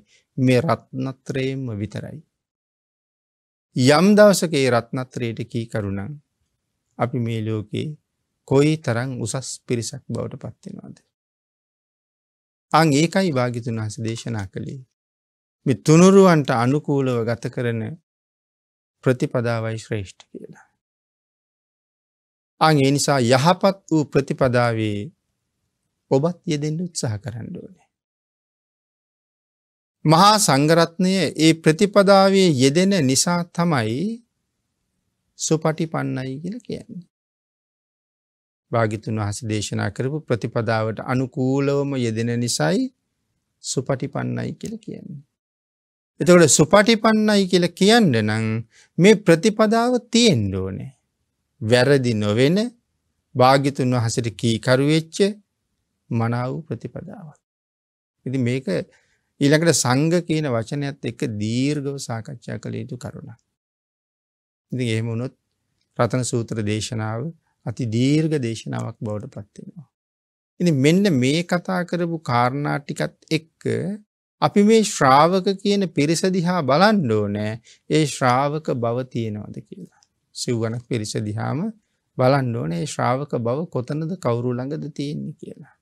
මේ රත්නත්‍රයෙන්ම විතරයි. යම් දවසකේ රත්නත්‍රයට කී කරුණන් අපි මේ ලෝකේ කොයි තරං උසස් පිරිසක් බවට පත්වෙනවාද. අං ඒකයි භාගිතුන් වහස දේශනා කළේ. මෙ තුනුරුවන්ට අනුකූලව ගත කරන ප්‍රතිපදාවයි ශ්‍රේෂ්ඨ කියලා. අන් ඒ නිසා යහපත් වූ ප්‍රතිපදාවේ ඔබත් යෙදෙන්ට උත්සාහ කරන්න ඕනේ. මහා සංගරත්නය ඒ ප්‍රතිපදාවේ යෙදෙන නිසා තමයි සුපටි පන්නයි කියල කියන්නේ. භාගිතුන් වහස දේශනා කරපු ප්‍රතිපදාවට අනුකූලවම යෙදෙන නිසයි සුපටි පන්නයි කියල කියන්නේ. එතකොට සුපටි පන්නයි කියල කියන්න නං මේ ප්‍රතිපදාව තියෙන්ඩෝනේ. වැරදි නොවෙන භාගිතුන් වහසට කීකරුවෙච්ච මනාව ප්‍රතිපදාවක්. ඉති මේක ඊළඟට සංග කියන වචනයත් එක දීර්ගව සාකච්ඡා කළ යුතු කරුණ. ඉති එහෙමුණොත් ප්‍රථන සූත්‍ර දේශනාව අති දීර්ඝ දේශනාවක් බවට පත්වෙනවා. ඉති මෙන්න මේ කතා කරපු කාරණාටිකත් එක්ක අපි මේ ශ්‍රාවක කියන පිරිසදිහා බලන්ඩෝ නෑ ඒ ශ්‍රාවක බව තියෙනවද කියලා. සිව්වනක් පිරිස දිහාම බලන්න ඕනේ ශ්‍රාවක බව කොතනද කවුරු ළඟද තියෙන්නේ කියලා.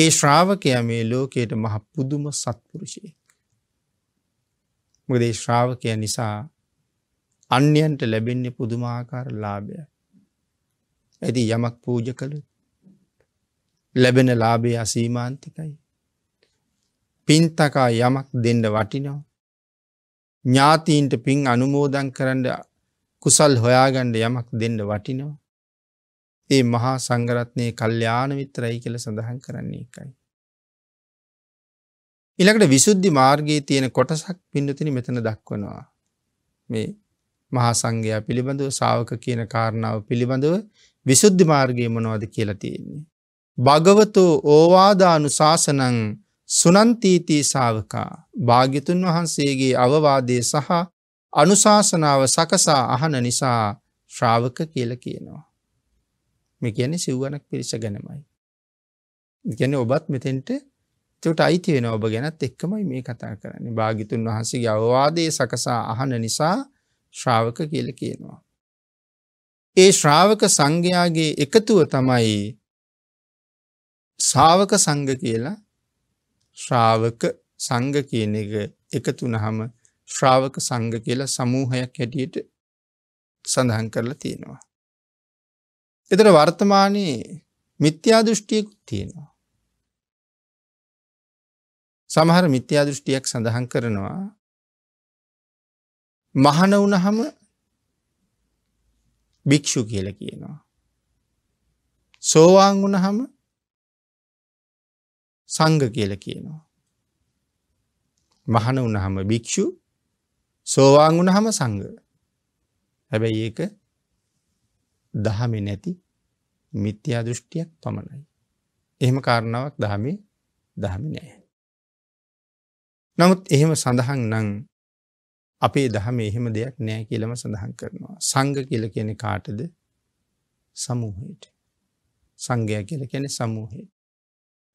ඒ ශ්‍රාවකයා මේ ලෝකයට මහ පුදුම සත්පුරුෂයෙක්. මොකද ඒ ශ්‍රාවකය නිසා අන්‍යයන්ට ලැබෙන්නේ පුදුමාකාර ලාභය. ඇති යමක් පූජ කළ ලැබෙන ලාභේ අසීමාන්තිකයි. පින්තකා යමක් දෙන්න වටිනවා. ඥාතීන්ට පින් අනුමෝදන් කරන්න කුසල් හොයාගණ්ඩ යමක් දෙන්න වටිනවා. ඒ මහා සංගරත්නය කල්්‍යාන විතරයි කියල සඳහන් කරන්නේ එකයි. ඉළකට විසුද්ධි මාර්ගයේ තියෙන කොටසක් පිඩතින මෙතන දක්වනවා. මේ මහා සංඝයා පිළිබඳව සාවක කියන කාරණාව පිළිබඳව විසුද්ධි මාර්ගය මොනවද කියලා තියෙන්නේ. භගවතු ඕවාදානු ශාසනං සුනන්තීතිී සාවකා භාගිතුන් වහන්සේගේ අවවාදය සහ අනුශාසනාව සකසා අහන නිසා ශ්‍රාවක කියල කියනවා. මේ ගැන සිව්ුවනක් පිරිස ගැනමයි. ගැන ඔබත් මෙතෙන්ට තට අයිතියෙන ඔබ ගැනත් එක්කමයි මේ කතා කරන්නේ භාගිතුන් වහන්සේ අවවාදය සකසා අහන නිසා ශ්‍රාවක කියල කියනවා. ඒ ශ්‍රාවක සංඝයාගේ එකතුව තමයි ශාවක සංඝ කියලා ශ්‍රාවක සංඝ කියන එක එකතුනහම ශ්‍රාවක සංඝ කියලා සමූහයක් හැටියට සඳහන් කරලා තියෙනවා. එතර වර්තමානයේ මිත්‍යා දෘෂ්ටියකුත් තියෙනවා. සමහර මිත්‍යා දෘෂ්ටියක් සඳහන් කරනවා මහන වුණහම භික්‍ෂු කියල කියනවා. සෝවාන් වුණහම සංඝ කියල කියනවා. මහන වුණහම භික්‍ෂු සෝවාන් වුණ හම සංග හැබැයි ඒක දහම නැති මිත්‍යා දෘෂ්ටියක් පමණයි. එහෙම කාරණාවක් දහමේ දහමි නෑ. නමුත් එහෙම සඳහන් නං අපේ දහම එහෙම දෙයක් නෑ කියලම සඳහන් කරනවා. සංග කියල කියන කාටද සමූහයට. සංගය කියල කියන සමූහයට.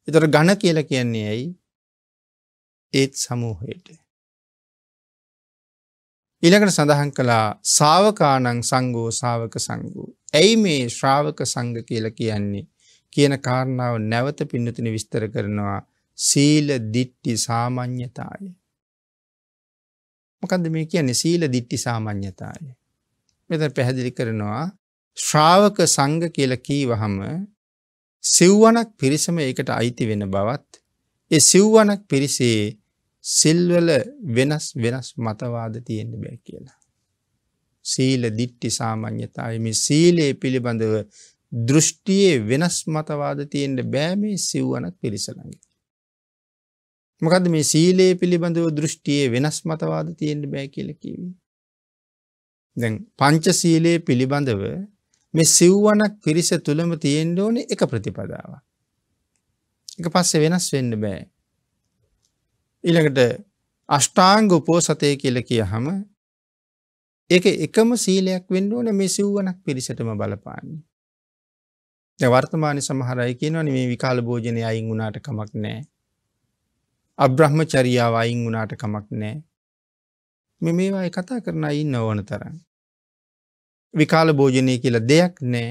එතර ගණ කියල කියන්නේ ඇයි ඒත් සමූහයට. ඉළඟට සඳහන් කළා සාවකානං සංගෝ සාවක සංගූ. ඇයි මේ ශ්‍රාවක සංග කියල කියන්නේ. කියන කාරණාව නැවත පින්නතින විස්තර කරනවා සීල දිට්ටි සාමං්්‍යතාය. මොකද මේ කියන්නේ සීල දිට්ටි සාමං්්‍යතාය. මෙත පැහැදිලි කරනවා ශ්‍රාවක සංග කියල කීවහම සිව්වනක් පිරිසම එකට අයිති වෙන බවත් එ සිව්වනක් පිරිසේ සිල්වල වෙනස් වෙනස් මතවාද තියෙන්ට බැ කියලා. සීල දිට්ටි සාමන්්‍යතාය මේ සීලයේ පිළිබඳව දෘෂ්ටියේ වෙනස් මතවාද තියෙන්ට බෑමේ සිව්ුවනක් පිරිසළඟ. මකද මේ සීලයේ පිළිබඳව දෘෂ්ටියේ වෙනස් මතවාද තියෙන්ට බෑ කියලකිවී. දැ පංච සීලයේ පිළිබඳව මේ සිව්වනක් පිරිස තුළම තියෙන්ඩ ඕන එක ප්‍රතිපදාව. එක පස්සේ වෙනස් වෙන්න බෑ ඊළඟට අෂ්ටාංග උපෝසතය කියල කිය හම එක එකම සීලයක් වෙන්න ඕන මේ සිව්වනක් පිරිසටම බලපාන්නේ. වර්තමාන සමහරයි කියනවන මේ විකාල භෝජනය අයින් වුණට කමක් නෑ. අබ්‍රහ්ම චරියාව අයින් වුණට කමක් නෑ. මෙ මේවායි කතා කරන ඉන්න ඕන තරන්. විකාල භෝජනය කියලා දෙයක් නෑ.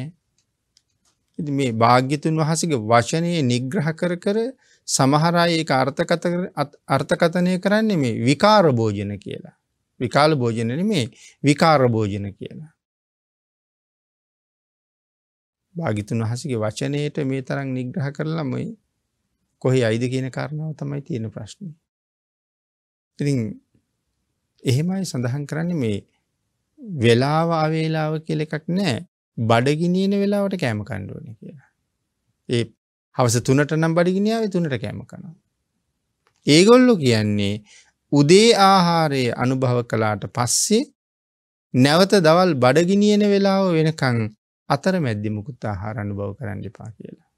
මේ භාග්‍යතුන් වහසගේ වශනය නිග්‍රහ කර කර සමහර අය ඒක අර්ථකථනය කරන්නේ මේ විකාර භෝජන කියලා. විකාල භෝජන නෙමේ විකාර භෝජන කියලා. භාගිතුන් වහසගේ වචනයට මේ තරම් නිග්‍රහ කරලාමයි කොහි අයිද කියන කාරණාව තමයි තියෙන ප්‍රශ්න. ඉතින් එහෙමයි සඳහන් කරන්නේ මේ වෙලාව අවේලාව කියල එකක් නෑ බඩගිනියන වෙලාවට කෑම කණ්ඩුවන කියලා. ඒ හවස තුනට නම් බඩිගිනියාව තුනට කෑම කනවා. ඒගොල්ලො කියන්නේ උදේ ආහාරයේ අනුභව කලාට පස්සේ නැවත දවල් බඩගිනියන වෙලාව වෙනකං අතර මැද්දිමුකුත් ආහාර අනුභව කරන්න එපා කියලා.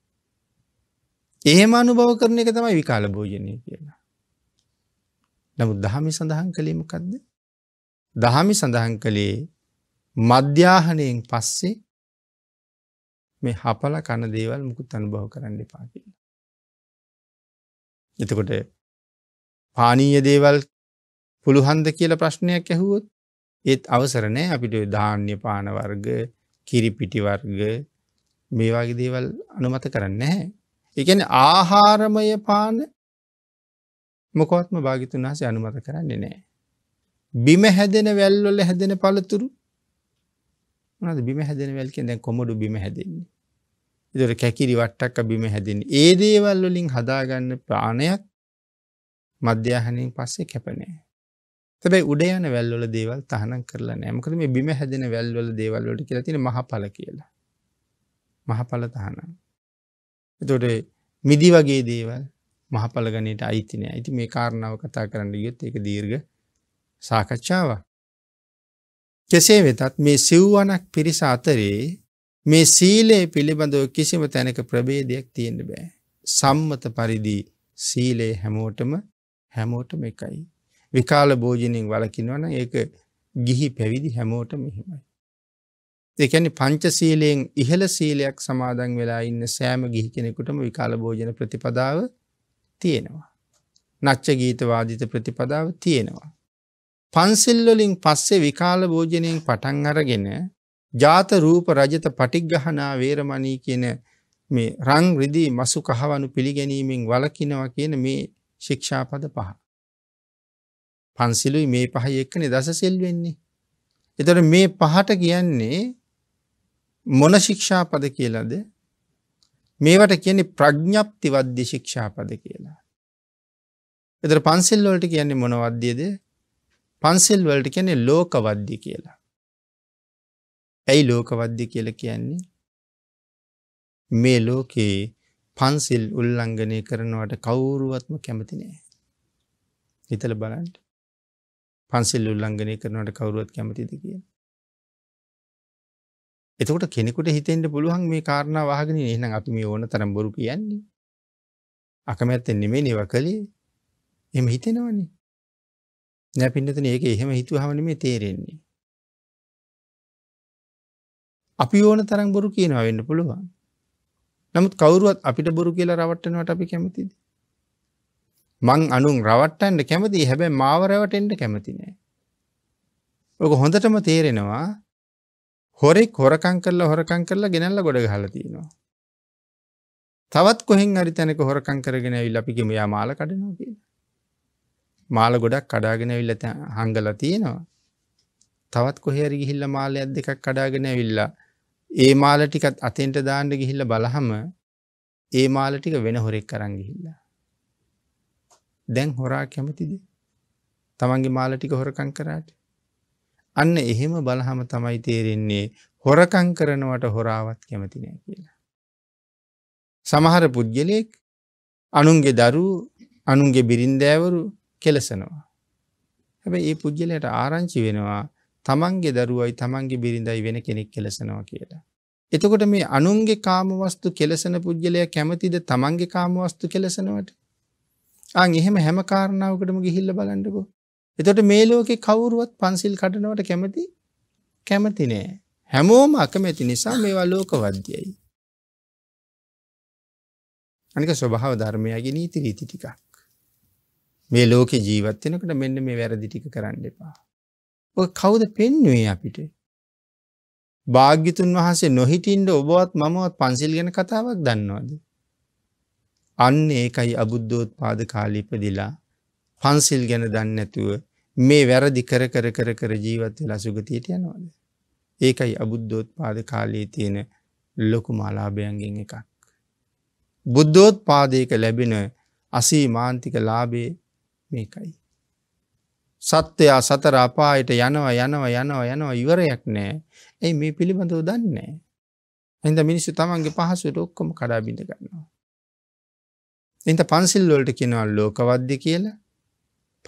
එහෙම අනුභව කරන එක තමයි විකාල භෝජනය කියලා. නමුත් දහමි සඳහන් කළීමකක්ද. දහමි සඳහන් කළේ මධ්‍යාහනයෙන් පස්සේ මේ හපල කන දේවල් මුකුත් අනුභව කරන්න එපා කියලා. එතකොට පානීය දේවල් පුළුහන්ද කියල ප්‍රශ්නයක් ඇහුවොත් ඒත් අවසරනෑ අපිට ධාන්‍ය පානවර්ග කිරිපිටිවර්ග මේවාගේ දේවල් අනුමත කරන්න හැ. එකන ආහාරමය පාන මොකොත්ම භාගිතුන් වහස අනුමත කරන්නේ නෑ. බිම හැදෙන වැල්ලොල හැදෙන පළතුරු මොනද බිම හැදෙන වැල්කෙන් දැන් කොමඩු බිම හැදෙන්නේ. ඉදොර කැකිරි වට්ටක් බිම හැදෙන ඒ දේවල් වලින් හදාගන්න ප්‍රාණයක් මධ්‍යහනින් පස්සේ කැපනෑ. තැබයි උඩ යන වැල්වල දේවල් තහනම් කරලා නෑමකද මේ බිම හැදෙන වැල්වල දේවල්ලට කියලා තින මහපල කියලා. මහපල තහනම්. එතොට මිදි වගේ දේවල් මහපල ගනයට අයිතිනය ඇති මේ කාරණාව කතා කරන්න ගියොත් එක දීර්ග සාකච්ඡාවක්. කෙසේ වෙතත් මේ සිව්වනක් පිරිස අතරේ මේ සීලයේ පිළිබඳව කිසිම තැනක ප්‍රබේදයක් තියෙන්න බෑ. සම්මත පරිදි සීලයේ හැමෝටම හැමෝටම එකයි. විකාල භෝජනින් වලකිනවන ඒක ගිහි පැවිදි හැමෝට මෙහෙමයි. දෙකැනි පංචසීලයෙන් ඉහළ සීලයක් සමාදන් වෙලා ඉන්න සෑම ගිහි කෙනෙකුටම විකාල භෝජන ප්‍රතිපදාව තියෙනවා. නච්ච ගීතවාදිත ප්‍රතිපදාව තියෙනවා. පන්සිල්වලින් පස්සේ විකාල භෝජනයෙන් පටන් අරගෙන ජාත රූප රජත පටික්ගහනා වේරමණී කියන මේ රං රිදී මසු කහවනු පිළිගැනීමෙන් වලකිනවා කියන මේ ශික්ෂාපද පහ. පන්සිලුයි මේ පහ එක්කනේ දසසිල් වෙන්නේ. එතට මේ පහට කියන්නේ මොන ශික්ෂාපද කියලාද මේවට කියන්නේ ප්‍රඥ්ඥප්තිවද්‍ය ශික්ෂාපද කියලා. එතර පන්සිල්ලොලට කියන්නේ මොනවද්‍යයද පන්සිල් වලට කෙනෙ ලෝකවද්දි කියලා. ඇයි ලෝකවද්දි කියල කියන්නේ. මේ ලෝකයේ පන්සිල් උල්ලංගනය කරනවට කවුරුවත්ම කැමතිනේ. හිතල බලන්ට පන්සිල් උල්ලංගනය කරනවට කවරුවත් කැමතිද කිය. එතකොට කෙනෙකුට හිතෙන්ට පුළුවන් මේ කාරණ වහගෙන එහනම් අපි මේ ඕන තරම් බොරු කියන්නේ. අකමැත්තෙන් නෙමේ නිව කළේ එම හිතෙනවනේ නෑ පින්නතන ඒක එහෙම හිතුවහම නෙමේ තේරෙන්නේ. අපි ඕන තරම් බොරු කියනවා වෙන්න පුළුවන්. නමුත් කවුරුවත් අපිට බොරු කියලා රවට්ටනවට අපි කැමතිද. මං අනුන් රවට්ටන්ට කැමති හැබැ මාවරැවටෙන්ට කැමති නෑ. ඔක හොඳටම තේරෙනවා හොරෙක් හොරකං කරලා හොරකං කරලා ගෙනල්ල ගොඩ හලතිනවා. තවත් කොහෙන් අරිතැනක හොරකං කරගෙන විල් අපිගෙම යා මාල කඩනවා කියලා. මාල ගොඩක් කඩාගෙන විල්ල හංගල තියෙනවා තවත් කොහරි ගිහිල්ල මාල ඇත් දෙකක් කඩාගෙන විල්ලා ඒ මාල ටිකත් අතෙන්ට දාණ්ඩ ගිහිල්ල බලහම ඒ මාල ටික වෙන හොරෙක් කරන් ගිහිල්ලා දැන් හොරා කැමතිද තමන්ගේ මාල ටික හොරකං කරාට අන්න එහෙම බලහම තමයි තේරෙන්නේ හොරකං කරනවට හොරාවත් කැමතිනය කියලා සමහර පුද්ගලයෙක් අනුන්ගේ දරු අනුන්ගේ බිරින්දෑවරු කෙලසනවා. හැබැයි ඒ පුද්ගලයට ආරංචි වෙනවා තමන්ගේ දරුවයි තමන්ගේ බිරිඳයි වෙන කෙනෙක් කෙලසනවා කියලා. එතකොට මේ අනුන්ගේ කාමවස්තු කෙලසන පුද්ගලයා කැමතිද තමන්ගේ කාමවස්තු කෙලසනවට? ආන් එහෙම හැම කාරණාවකටම ගිහිල්ලා බලන්නකෝ. එතකොට මේ ලෝකේ කවුරුවත් පන්සිල් කඩනවට කැමති කැමති නෑ. හැමෝම අකමැති නිසා මේවා ලෝකවද්‍යයි. අනික ස්වභාව ධර්මයගේ නීති රීති ටිකක්. මේ ලෝක ජීවත් වෙනකට මෙන්න මේ වැරදි ටික කරන්න එපා. ඔ කවුද පෙන්නුවේ අපිට. භාග්‍යතුන් වහන්සේ නොහිටින්ට ඔබවත් මමවත් පන්සිල් ගැන කතාවක් දන්නවාද. අන්න ඒකයි අබුද්ධෝත් පාද කාලිපදිලා පන්සිල් ගැන දන්නැතුව මේ වැරදි කර කර කර කර ජීවත් වෙලා සුගතියට යනවාද. ඒකයි අබුද්ධෝත් පාද කාලයේ තියෙන ලොකු මාලාභයන්ගෙන් එකක්. බුද්ධෝත් පාදයක ලැබෙන අසී මාන්තික ලාබේ මේකයි. සත්‍යයා සතර අපායට යනවා යනවා යනවා යනවා ඉවරයක් නෑ ඇයි මේ පිළිබඳව දන්නේ. ඇඳ මිනිස්සු තමන්ගේ පහසුවට ඔක්කොම කඩාබිඳ ගන්නවා. එන්ට පන්සිල්වලට කෙනවල් ලෝකවද්ද කියලා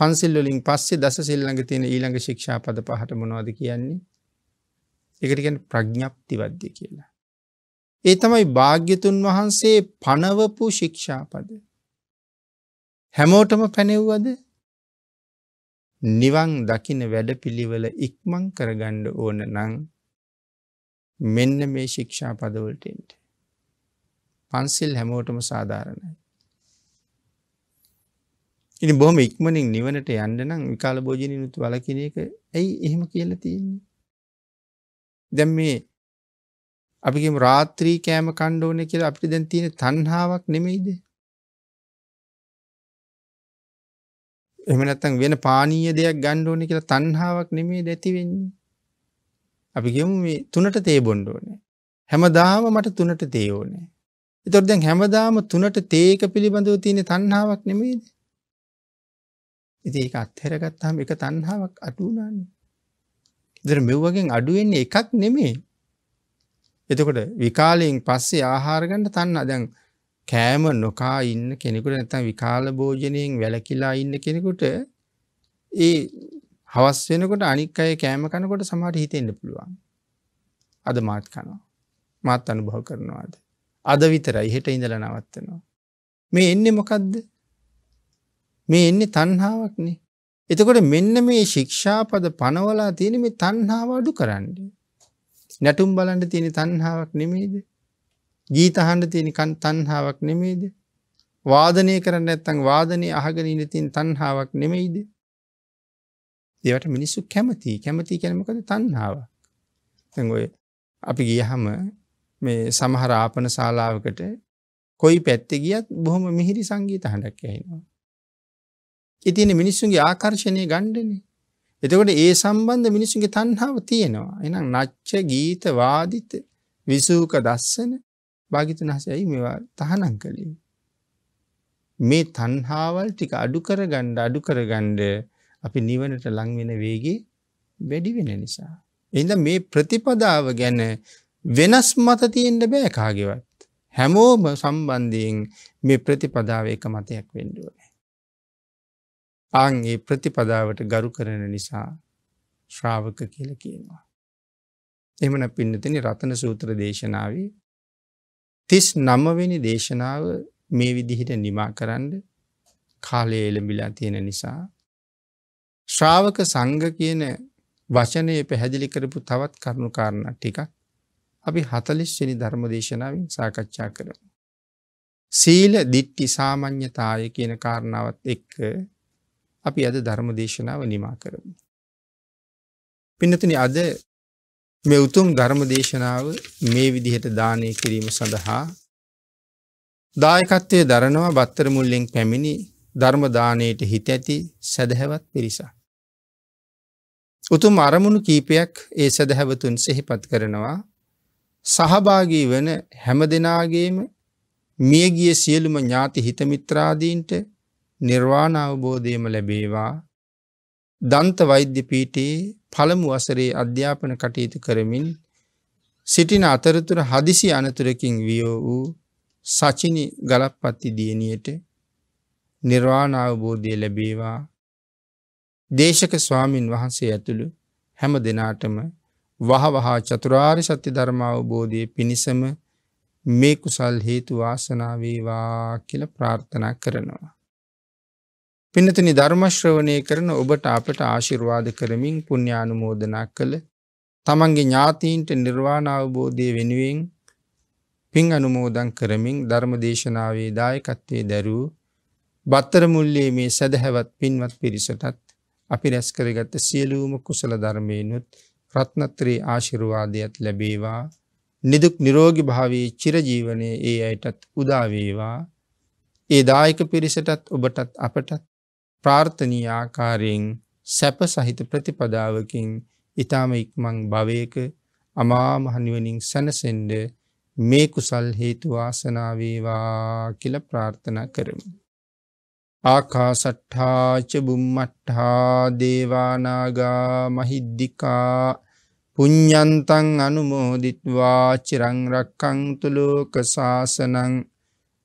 පන්සිල්ලොලින් පස්සේ දස සිල්ලඟ තියෙන ඊළඟ ශික්ෂා පද පහට මොනවද කියන්නේ. එකටගැන ප්‍රඥ්ඥප්තිවද්ද කියලා. ඒ තමයි භාග්‍යතුන් වහන්සේ පනවපු ශික්ෂාපද. හැමෝටම පැනෙව්වද නිවන් දකින වැඩපිළිවෙල ඉක්මං කරගණ්ඩ ඕන නං මෙන්න මේ ශික්ෂා පදවලටෙන්ට. පන්සිල් හැමෝටම සාධාරණයි. ඉනි බොහම ඉක්මනින් නිවනට යන්න නම් විකාල බෝජන යුතු වලකින එක ඇයි එහෙම කියල තියන්නේ. දැම් මේ අපිගේ රාත්‍රී කෑම කණ්ඩෝන කියල අපි දැන් තියෙන තන්හාාවක් නෙමෙයිදේ එහෙම නැත්නම් වෙන පානීය දෙයක් ගන්න ඕනේ කියලා තණ්හාවක් නෙමෙයි දැති වෙන්නේ. අපි කියමු මේ තුනට තේ බොන්න ඕනේ. හැමදාම මට තුනට තේ ඕනේ. ඒතකොට දැන් හැමදාම තුනට තේක පිළිබඳව තියෙන තණ්හාවක් නෙමෙයිද? ඉතින් ඒක අත්හැරගත්තාම ඒක තණ්හාවක් අඩු වුණානේ. ඉතින් මෙව්වගෙන් අඩු වෙන්නේ එකක් නෙමෙයි. එතකොට විකාලයෙන් පස්සේ ආහාර ගන්න තණ්හා දැන් කෑම නොකා ඉන්න කෙනෙකුට නැත්නම් විකාල භෝජනයෙන් වැළකීලා ඉන්න කෙනෙකුට ඒ හවස් වෙනකොට අනික් අය කෑම කනකොට සමහර හිතෙන්න පුළුවන්. අද මාත් කනවා. මාත් අනුභව කරනවාද. අද විතරයි හෙට ඉඳලා නවත්තනවා. මේ එන්නේ මොකද්ද? මේ එන්නේ තණ්හාවක්නේ. එතකොට මෙන්න මේ ශික්ෂාපද පනවලා තියෙන මේ තණ්හාව අඩු කරන්න. නැටුම් බලන්න තියෙන තණ්හාවක් නෙමෙයිද? ගීත අහන්න තියෙන තණ්හාවක් නෙමෙයිද? වාදනය කරන්න නැත්නම් වාදනේ අහගෙන ඉන්න තියෙන තණ්හාවක් නෙමෙයිද? ඒවට මිනිස්සු කැමති. කැමති කියන්නේ මොකද? තණ්හාවක්. දැන් ඔය අපි ගියහම මේ සමහර ආපන ශාලාවකට කොයි පැත්තේ ගියත් බොහොම මිහිරි සංගීත හඬක් ඇහෙනවා. ඉතින් මිනිස්සුන්ගේ ආකර්ෂණය ගණ්ඩනේ. එතකොට ඒ සම්බන්ධ මිනිසුන්ගේ තණ්හාව තියෙනවා. එහෙනම් නච්ච ගීත වාදිත විසූක දස්සන භාගිතුන් හසයි මේවා තහනම් කළින්. මේ තන්හාවල් ටික අඩු කරගණ්ඩ අඩු කරගණ්ඩ අපි නිවනට ලංවෙන වේගේ වැඩිවෙන නිසා. එඳ මේ ප්‍රතිපදාව ගැන වෙනස් මත තියෙන්ට බෑකාගෙවත්. හැමෝම සම්බන්ධයෙන් මේ ප්‍රතිපදාව එක මතයක් වෙන්ඩුවන. අන්ගේ ප්‍රතිපදාවට ගරු කරන නිසා ශ්‍රාවක කියල කියනවා. එමන පින්නතින රතන සූත්‍ර දේශනාවේ තිස් නමවෙනි දේශනාව මේ විදිහිට නිමා කරන්න කාලය එළඹිලා තියෙන නිසා. ශ්‍රාවක සංග කියන වචනය පැහැදිලි කරපු තවත් කරුණු කාරණ ටික අපි හතලිස්වනි ධර්ම දේශනාවෙන් සාකච්ඡා කරමු. සීල දිට්ටි සාමං්්‍යතාය කියන කාරණාවත් එක්ක අපි අද ධර්ම දේශනාව නිමා කරමු. පිනතින අද මේ උතුම් ධර්ම දේශනාව මේ විදිහට දානය කිරීම සඳහා දායකත්වය දරනවා බත්තර මුල්ලෙන් පැමිණි ධර්මදානයට හිත ඇති සැදැහැවත් පිරිසා. උතුම් අරමුණු කීපයක් ඒ සැදැහැවතුන් සෙහිපත් කරනවා සහභාගී වන හැම දෙනාගේම මියගිය සියලුම ඥාති හිතමිත්‍රාදීන්ට නිර්වාණ අවබෝධයම ලැබේවා දන්ත වෛද්‍ය පීටේ පළමු වසරේ අධ්‍යාපන කටයුතු කරමින් සිටින අතරතුර හදිසි අනතුරකින් වියෝ වූ සචිනි ගලප්පත්ති දියණියට නිර්වාණ අවබෝධය ලැබේවා දේශක ස්වාමින් වහන්සේ ඇතුළු හැම දෙනාටම වහවහා චතුරාර් සත්‍ය ධර්ම අවබෝධය පිණිසම මේ කුසල් හේතු වාසනාවේවා කියල ප්‍රාර්ථනා කරනවා. පිනතුනි ධර්මශ්‍රවනය කරන ඔබට අපට ආශිර්වාද කරමින් පුුණ්ඥානුමෝදනා කළ තමන්ගේ ඥාතීන්ට නිර්වාණ අවබෝධය වෙනුවෙන් පින් අනුමෝදන් කරමින් ධර්ම දේශනාවේ දායකත්වය දැරූ බත්තරමුල්ලේ මේ සැදහැවත් පින්වත් පිරිසටත් අපි රැස්කරගත්ත සියලූම කුසල ධර්මයනුත් ප්‍රත්නත්‍රයේ ආශිරුවාදයත් ලැබේවා නිදුක් නිරෝගි භාවී චිරජීවනය ඒ අයටත් උදාවේවා ඒ දායක පිරිසටත් ඔබටත් අපටත් ප්‍රාර්ථනී ආකාරයෙන් සැප සහිත ප්‍රතිපදාවකින් ඊටම ඉක්මන් භවයක අමා මහ නිවනින් සැනසෙන්න මේ කුසල් හේතු වාසනා වේවා කියලා ප්‍රාර්ථනා කරමු. ආකාසට්ඨා ච බුම්මට්ඨා දේවානාගා මහිද්దికා පුඤ්ඤන්තං අනුමෝදිත්වා චිරං රක්ඛන්තු ලෝක සාසනං